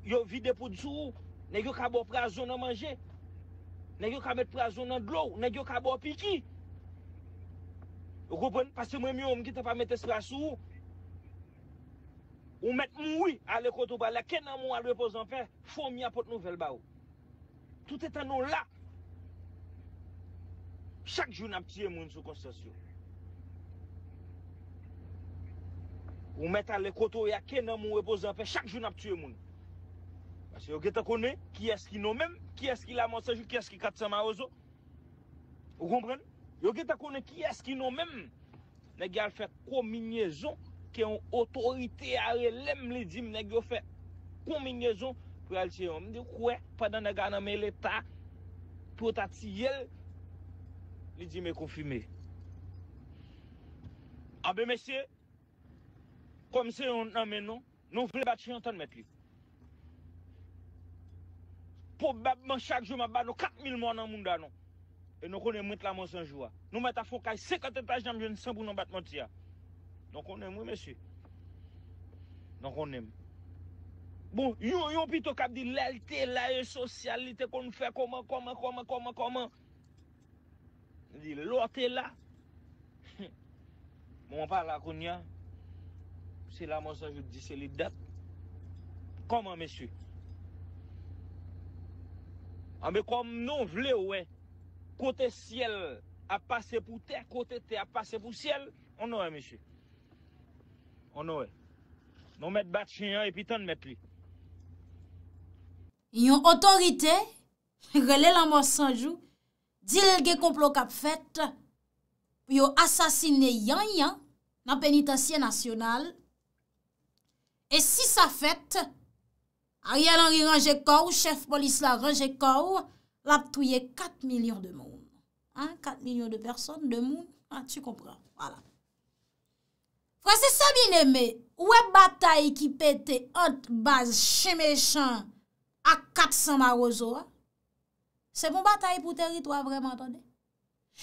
Yon vide pou dsou. Nè gyo kapo pre a zonan manje. Nè gyo kapo pre a zonan dlou. Nè gyo kapo api ki. Yon kou pon, pase mwen mwen om gita pa met espra sou. Ou met moui ale kontou balè. Kenan mwen ale pos anpe? Fou mwen apot nou vel bau. Tout etan nou la! chak joun ap tiye moun sou konsasyon. Ou mette ale koto ya ken nan moun wepo zanpe, chak joun ap tiye moun. Basi yo geta kone, ki eski nou men, ki eski la monsajou, ki eski katsama ozo. Ou kompren? Yo geta kone, ki eski nou men, negi al fèk kominyezon, ke yon otorite a relem li dim, negi yo fèk kominyezon, pou al tiye moun. Mdi kwe, padan nega aname le ta, pou ta tiye l, li di me konfime. A be mesye, konmise yon nan menon, nou vle bat chiantan met li. Probabman chak jouman ban nou kat mil moun nan moun danon. E nou konen mwen tla monsan jwa. Nou mwen ta fokay, sekante paj nan mwen, sanboun nan bat monsan jwa. Non konen mwen mesye. Non konen mwen. Bon, yon yon pito kap di lalite, lalite sosyalite kon fè, konman, konman, konman, konman, konman. Di, lò te la, moun pa la koun ya, se la monsanjou di seli dat, koman ah, non, mesye? A be koum nou vle oue, kote siel ap pase pou ter, kote te ap pase pou siel, onowe mesye, onowe. Nou met bat chenyan, epi ton met li. Yon otorite, rele la monsanjou, Dilge konplo kap fet, pou yo asasine yan yan nan penitansye nasyonal. E si sa fet, a riyan an rin ranje kou, chef polis la ranje kou, la pou touye 4 milyon de moun. 4 milyon de person, de moun, an ah, tu kompran. Kwa se sa bin eme, ou e batay ki pete ot baz cheme chan a 400 marozoa, Se bon bataye pou teri to a vreman, tonde?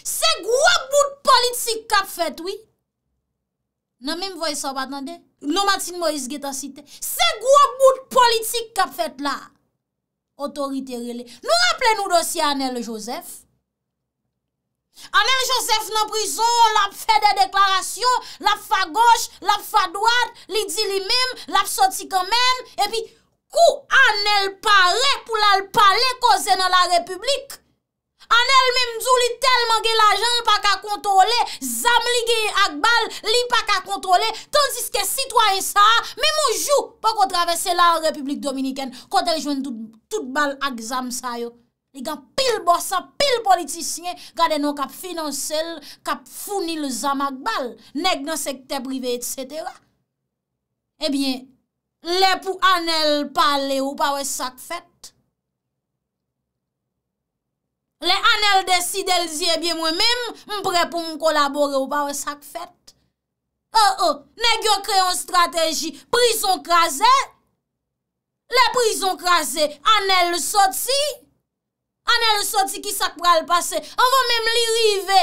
Se gwa bout politik kap fet, oui? Nan mim voy sa bat, tonde? Non matin Moïse Guetta site. Se gwa bout politik kap fet la? Autorite rele. Nou rappele nou dosye Anel Joseph. Anel Joseph nan prizon, la fe de deklarasyon, la fe goche, la fe doat, li di li mim, la fe soti kan men, e pi... Kou anel pa re pou lal pa le kose nan la republik? Anel men mzou li telman ge la jan, li pa ka kontrole, zam li ge ak bal, li pa ka kontrole, tansis ke sitwa yon sa a, men mou jou pa kontravesse la republik dominiken, kontel jwen tout bal ak zam sa yo. Liga pil bossa, pil politisyen, gade nou kap finansel, kap founi le zam ak bal, neg nan sekte prive, etc. Ebyen, eh Le pou anel pale ou pa we sak fèt. Le anel desi del zye, biye mwen mèm, mpwè pou mkolabore ou pa we sak fèt. E, e, ne gyon kreyon strategi, prizon krasè, le prizon krasè, anel soti, anel soti ki sak pral pase, anve mèm li rive,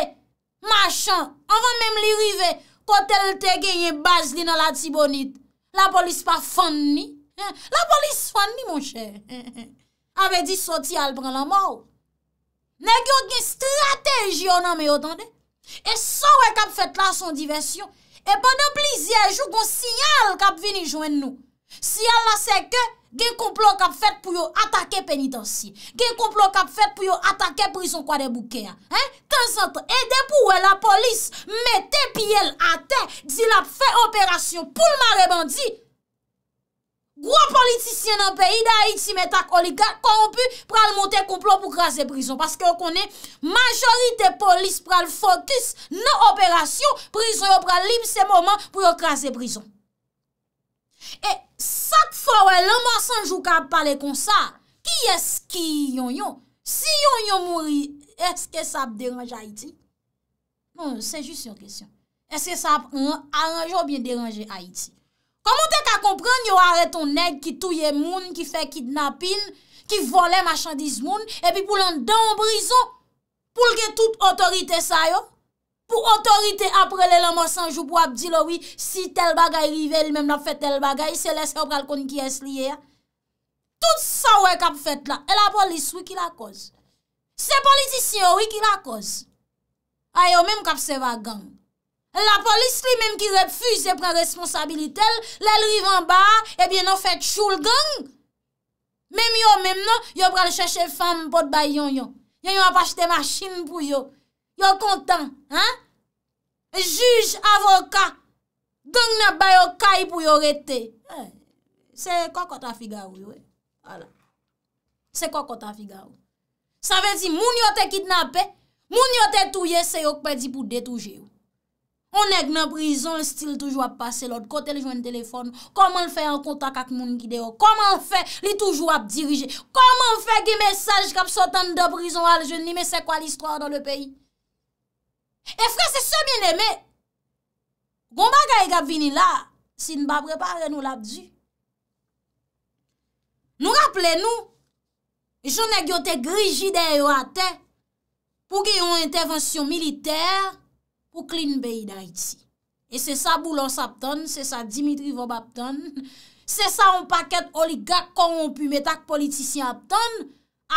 machan, anve mèm li rive, kote l te genye bas li nan la tibonit. La polis pa fan ni. Eh, la polis fan ni, moun chè. Eh, eh. Ame di soti al pran la mou. Ne gyo gen strateji aname yo tande. E sowe kap fet la son diversyon. E bono blizye jou kon sinyal kap vini jwen nou. Siyal la se ke... Gen konplon kap fet pou yo atake penitensi. Gen konplon kap fet pou yo atake prison kwa de bouke ya. Tenzante, ede pou we la polis mette pi el ate di la fe operasyon pou l'mare bandi. Gwa politisyen nan pe, iday iti metta koligat korompu pral monte konplon pou krasi prison. Paske yo konen, majori de polis pral fokus nan operasyon prison yo pral libe se moman pou yo krasi prison. E sak fò wè, lè mò sanjou ka pale kon sa, ki es ki yon yon? Si yon yon mouri, eske sap deranje Haiti? Non, se jist yon kesyon. Eske sap an anjou ou bien deranje Haiti? Koman te ka kompran yon are ton neg ki touye moun, ki fe kidnapin, ki vole machandise moun, epi pou lèndan brison, pou lèndan tout otorite sa yo? Ou otorite apre lè lè mò sanjou pou ap di lò wè si tèl bagay rive, lè mèm lò fè tèl bagay, sè lè sè ou pral kon ki es liye ya. Tout sa wè kap fèt la, lè e la polis wè ki la koz. Se politisyon wè ki la koz. A yo mèm kap se va gang. Lè la polis lè mèm ki refusè pren responsabilite lè, lè lè rive an ba, ebyè nou fèt choul gang. Mèm yo mèm nou, yo pral chèche fèm pot bay yon yon. Yon yon ap achète machin pou yo. Yo kontan, hè? Juge, avoka, gong na bayo ka yi pou yore te. Eh, se kwa kota figa ou? Eh. Se kwa kota figa ou? Sa ve ti moun yo te kitnape, moun yo te touye, se yo kpa di pou detouje ou. Moun ek nan prizon, stil toujwa ap pase lòd, kote le jwen telefon, koman fe an kontak ak moun ki de ou, koman fe li toujwa ap dirije, koman fe gi mesaj kap sotan de prizon al jenini, se kwa l'histoire do le peyi? E fre se se mien eme, gom ba ga e gab vini la, si n ba prepa re nou labdi. Nou rappele nou, joun e gyote griji de yo ate pou ki yon intervensyon militer pou klin beyi da iti. E se sa boulons ap ton, se sa Dimitri Vobap ton, se sa an paket oligak kon won pu metak politisyen ap ton...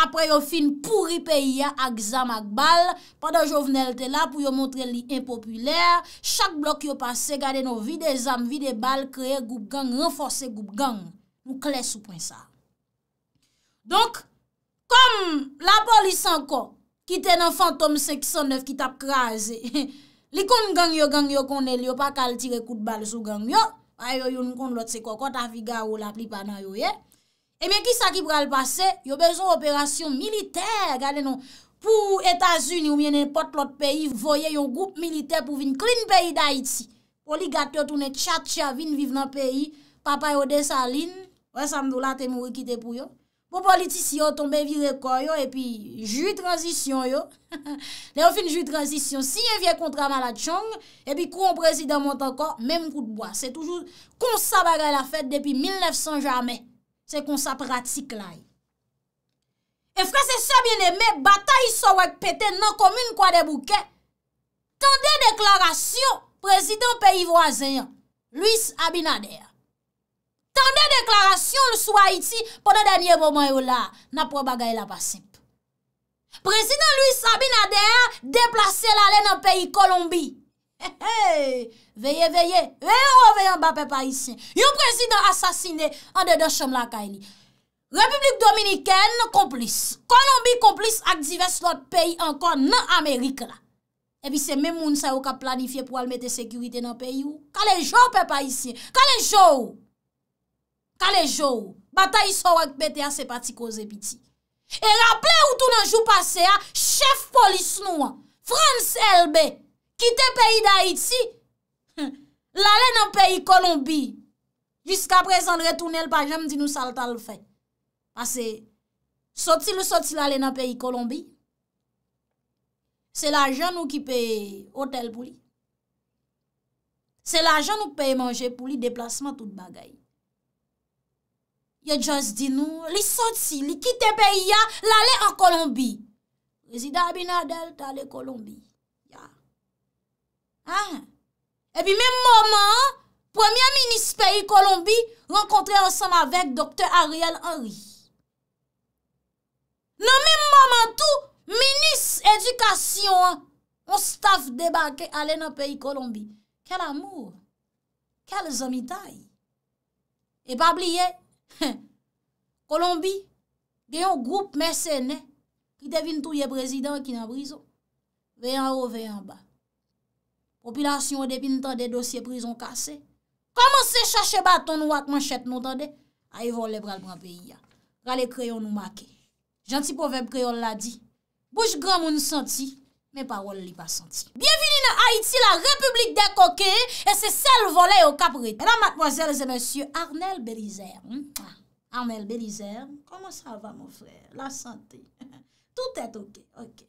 apre yo fin pou ripey ya ak zam ak bal, pa do jovenelte la pou yo montre li impopuler, chak blok yo pase gade nou vide zam, vide bal, kreye goup gang, renfose goup gang, ou kles ou pon sa. Donk, kom la polisanko, ki ten an fantom 609 ki tap kraze, li kon gang yo, gang yo kon el, yo pa kal tire kout bal sou gang yo, a yo yon kon lot se koko ta figa ou la pli panan yo ye, E eh mwen ki sa ki pral pase, yo bezon operasyon militer, gade nou. Pou Etasuni ou mwen en pot lot peyi, voye yon goup militer pou vin klin peyi da iti. Oli gat yo toune tchat tchat vin viv nan peyi, papa yon desa lin, wè sam dou la te mou wikite pou yo. Pou politisyon tombe virekoy yo, e pi jwi transisyon yo. Le yon fin jwi transisyon, si yon vye kontra malat chong, e pi kou an prezident mont anko, menm kou dboa, se toujou konsa bagay la fèt depi 1900 jamè. Se kon sa pratik lai. E frase sa bin eme, bata yi sa wak pete nan komune kwa de bouke. Tande deklarasyon, prezident peyi vwazenyan, Louis Abinader. Tande deklarasyon sou Haiti, ponen denye momen yo la, na pou bagay la pasip. Prezident Louis Abinader, deplase la lè nan peyi Kolombi. Veye veye Veye veye Yon prezident asasine Republik Dominiken Konplis Konnobi konplis ak divers lot peyi Ankon nan Amerike la Epi se men moun sa yo ka planifiye Pou al mette sekurite nan peyi ou Kalejou pepa isye Kalejou Bata yi sou ak pete a se pati koze piti E rapple ou tou nan jou pase ya Chef polis nou an Frans LB Kite peyi da Iti, la lè nan peyi Kolombi. Jiska prezant retounel pa jèm di nou salta l fè. Pase, soti l soti la lè nan peyi Kolombi. Se la jèm nou ki pe hotel pou li. Se la jèm nou peyi manje pou li deplasman tout bagay. Yè jòs di nou, li soti, li kite peyi ya, la lè an Kolombi. Le zi da binadel ta lè Kolombi. Ha? Ah. E pi men moman, Premier Ministre Pays Colombie, renkontre ansanm avek Dr. Ariel Henry. Non men moman tou, Ministre Edukasyon, an staff debake ale nan Pays Colombie. Kel amour? Kel zomitay? E pa bliye, Colombie, gen yon group mersene, ki devine tou ye prezident, ki nan briso. Veyan ou veyan bak. Popilasyon ou depin tan de dosye prizon kase. Koman se chache baton nou ak man chet nou tan de? A y vo le bral bral peyi ya. Rale kreyon nou make. Janti povem kreyon la di. Bouj gran moun senti, men parol li pa senti. Bienveni na Haiti la Republik de Koke e se sel vole yo kapri. Mèdame, mademoiselles et messieurs, Arnel Bélizère. Arnel Bélizère, koman sa va mou frère? La santé. Tout est ok.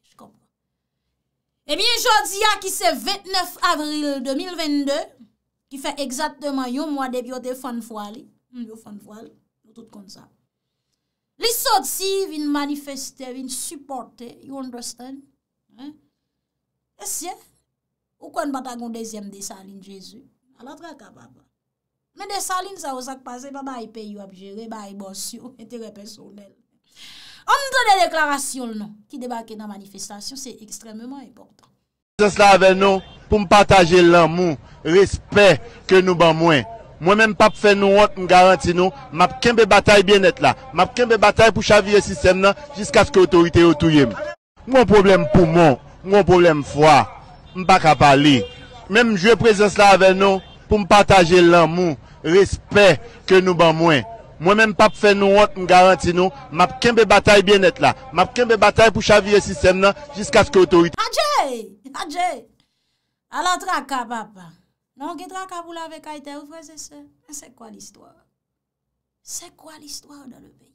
Ebyen eh jodi a ki se 29 avril 2022, ki fe ekzatman yon mwa debyo defan fwa hmm, li, yon defan fwa li, nou tout kon sa. Li sot si vin manifeste, vin supporte, you understand? E sien, ou kon batagon dezyem de salin jesu, alatre akababa. Men de salin sa wazak pase, baba yi e pe yu apjere, baba yi e bosyo, ete repesou del. Andre de deklarasyon nou ki debake nan manifestasyon, se ekstremement ebondan. Mwen jwe prezen slavè nou pou m pataje lan moun, respè ke nou ban mwen. Mwen mèm pape fè nou wot, m garanti nou, m apke mbe batay bien et la. M apke mbe batay pou chavi e sistem nan, jiska sko otorite otouyem. Mwen problem pou moun, mwen problem fwa, m baka pali. Mèm jwe prezen slavè nou pou m pataje lan moun, respè ke nou ban mwen. Mwen men pap fe nou want m garanti nou, map kenbe batay bien et la. Map kenbe batay pou chavi e sistem nan, jiska skye otorite. Adjei, adjei, ala traka pap. Nan ki traka vou la vek aite ouf wè se se. Se kwa l'histoire? Se kwa l'histoire nan le pe?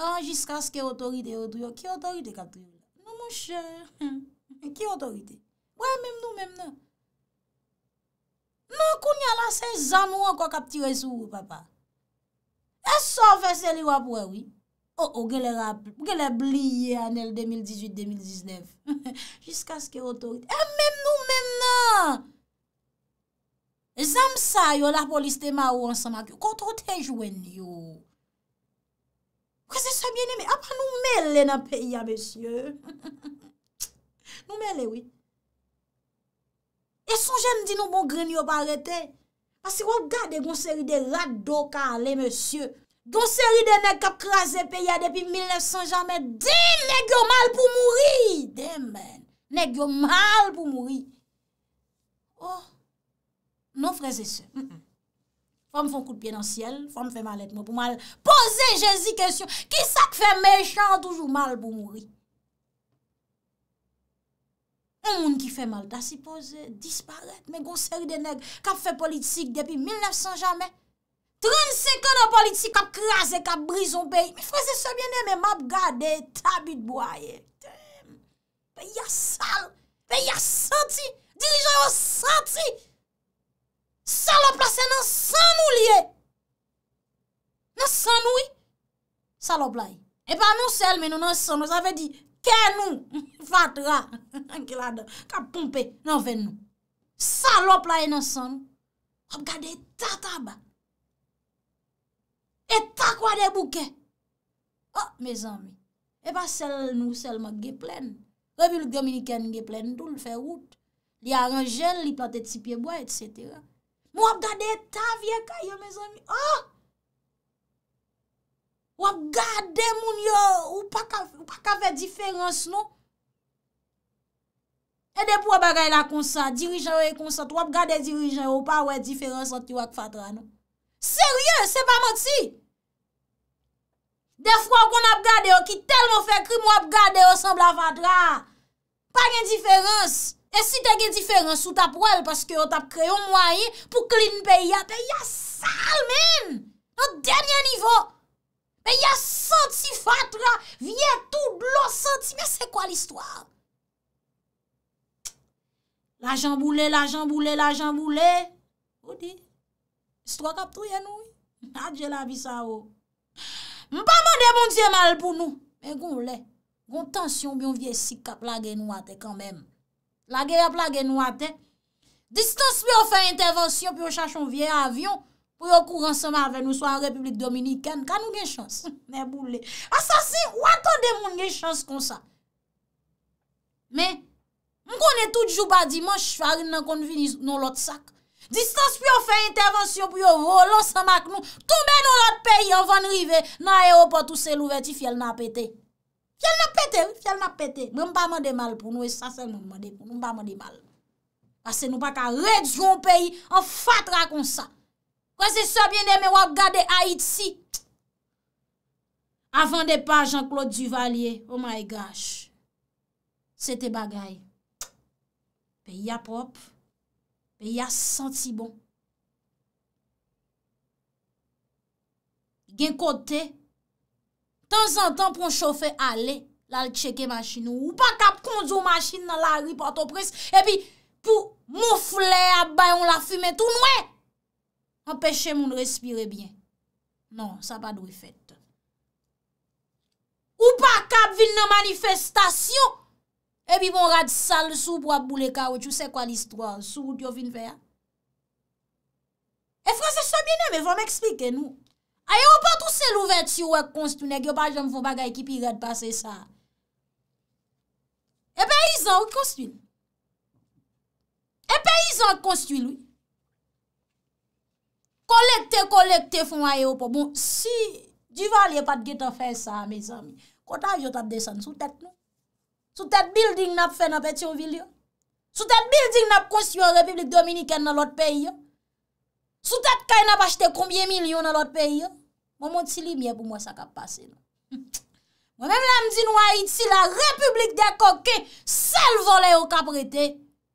Ah, jiska skye otorite odou yo, ki otorite kapdou yo? Nan mwen chèr, ki otorite? Wè mèm nou mèm nan? Mwen kou nye lan se zan mwen kwa kap tire sou wou papa. E san fese li wap wè wè wè. Ou ou gè le blie anèl 2018-2019. Jiska skè otorite. E men nou men nan. Zan msa yon la poliste mwa wansan mak yon. Kontro te jwen yon. Kwa se se mwen eme apan nou men lè nan peya mesye. Nou men lè wè. E son jen di nou bon gren yo pa arete? Pasi wop gade gonseri de lak do ka ale, monsye. Gonseri de ne kap kraze pe ya depi 1900 janme. Din, ne gyo mal pou mouri. Din men, ne gyo mal pou mouri. Oh, nou freze se. Fom fon kou de pi dan siel, fom fè mal et mou pou mal. Pose jesi kesyon, ki sak fè mechan toujou mal pou mouri. Moun ki fè mal, da si pose, disparete. Mè gon seri de neg, kap fè politik depi 1900 jamè. 35 an an politik, kap krasè, kap brison pey. Mè fwese sebyenè, mè map gade, tabit boye. Pe y a sal, pe y a santi, dirijan an santi. Salop la se nan san ou liye. Nan san ou liye, salop la yi. E pa moun sel, mè nou nan san, nou zave di... Ken nou, fatra, anke la da, kap pompe, nan ven nou. Salop la eno san, ap gade ta taba. E ta kwa de bouke. Oh, me zanmi, e pa sel nou selman ge plen. Revilu Dominiken ge plen tout, fe route. Li a ranjen, li plantet si pieboa, et cetera. Mou ap gade ta vie kaya, me zanmi. Oh! Wap gade moun yo ou pa kafe diferans nou. E depo wap gade la konsant, dirijan yo e konsant, wap gade dirijan yo ou pa wè diferans an ti wak fatra nou. Seryo, se pa mòt si. Defwa wap gade yo ki telman fe krim, wap gade yo san bla fatra. Pa gen diferans. E si te gen diferans ou tap wèl, paske yo tap kreyon mwanyen pou klini pe ya, pe ya sal men. An denye nivò. Men y a santi fatra, vie tout blo santi, men se kwa l'istwa? La janboule, la janboule, la janboule. Odi, istwa kap touye nou? Adje la vi sa ou. Oh. Mpa mwande bon diye mal pou nou. Men goun le, goun tansyon bi yon vie sik kap lage nou ate kanmem. Lage ap lage nou ate. Distans bi yo fey intervensyon, bi yo chachon vie avyon. Pou yo kou ran seman avè nou so an republik dominikèn, kan nou gen chans? Mè bou lè. A sa si, watan de moun gen chans kon sa? Mè, m konè tout jouba di manj farin nan kon vini non lot sak. Distans pou yo fè intervensyon pou yo volon seman k nou, tou mè non lot peyi an van rive, nan aéroport ou se louveti fèl nan apete. Fèl nan apete, fèl nan apete. Mè m pa mè de mal pou nou, e sa se mè mè de mal. A se nou pa ka redjoun peyi an fatra kon sa. Kwa se sobyen de me wak gade a it si. Avan de pa Jean-Claude Duvalier. Oh my gosh. Se te bagay. Pe ya prop. Pe ya senti bon. Gen kote. Tan san tan pou choufe ale. La l cheke masinou. Ou pa kap kondou masin nan la ripatopres. E pi pou moufler abayon la fume tout noue. An peche moun respire bien. Non, sa pa dou e fèt. Ou pa kap vin nan manifestasyon. E bi bon rad sal sou pou ap boule ka ou tou se kwa listwa. Sou ou t'yo vin fè ya? E fransè sou bienè, mè, vò m'eksplike nou. Ayo ou pa tout se lou vèt si ou wè konstoune. Gyo pa jèm fò bagay ki pi red pasè sa. E peyizan ou konstoune? E peyizan konstoune ou? Kolekte, kolekte foun a yo pou bon. Si, di valye pat geto fè sa, mi, sa, mi. Kota yo tap desan sou tèt, nou? Sou tèt building nap fè nap etyon vil yo? Sou tèt building nap konsti yo republik dominiken nan lot peyi yo? Sou tèt kay nap achte koumbye milyon nan lot peyi yo? Moun moun ti li miye pou moun sa kap pase, nou? Moun mèm la mzi nou a iti la republik deko ke sel volè yo kap rete,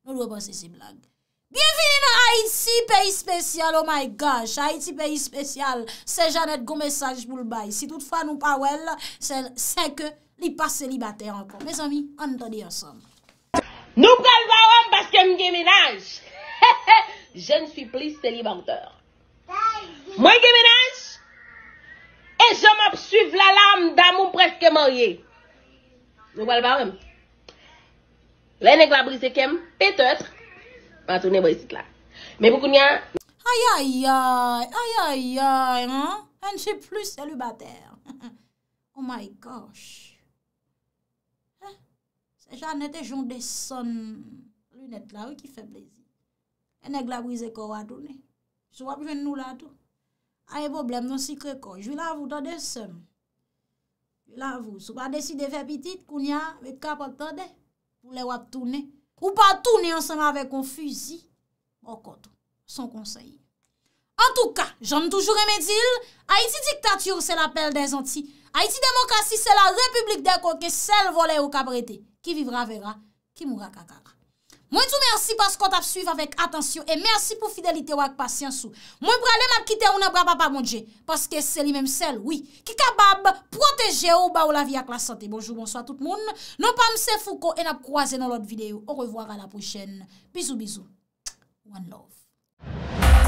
nou lòpansi si blanke. Bienveni nan Haïti, peyi spesyal, oh my gosh, Haïti, peyi spesyal, se janet gome sanj moul bay. Si tout fwa nou pa wèl, se seke li pa selibate ankon. Me zami, an do di ansan. Nou bal barm, baske m gèminaj, je nsi plis selibanteur. Mwen gèminaj, e jom ap suif la lam dam mou preske mòye. Nou bal barm, lè nèk la brise kem, petètr. Patounen boy sit la. Mè pou kounen. Ayayay. Ayayay. Mè nse plus selubater. Oh my gosh. Eh. Se jan nete joun de son. Li net la ou ki feblezi. E neg la brise kon wadounen. Sou wap jwen nou la tou. Ayè boblem non si kre kouj. Jwi la avou tade sem. Jwi la avou. Sou wap deside ve pitit. Kounen. We kapol tade. Mou le wap tounen. Ou pa toune anseman ave kon fuzi. Okoto, son konseyi. An touka, jom toujou remedil, Haiti diktatur se la pel den zanti. Haiti demokrasi se la republik deko ke sel vole ou kabrete. Ki vivra vera, ki moura kakara. Mwen tou mersi paskot ap suiv avèk atensyon E mersi pou fidelite wak pasyansou Mwen pralèm ap kite ou nan brabapa moun dje Paske seli mèm sel, oui Ki kabab proteje ou ba ou la vi ak la sante Bonjour, bonsoit tout moun Non pa mse fouko en ap kouaze nan lot videyo Ou revoar a la pouchen Bizou, bizou One love Mwen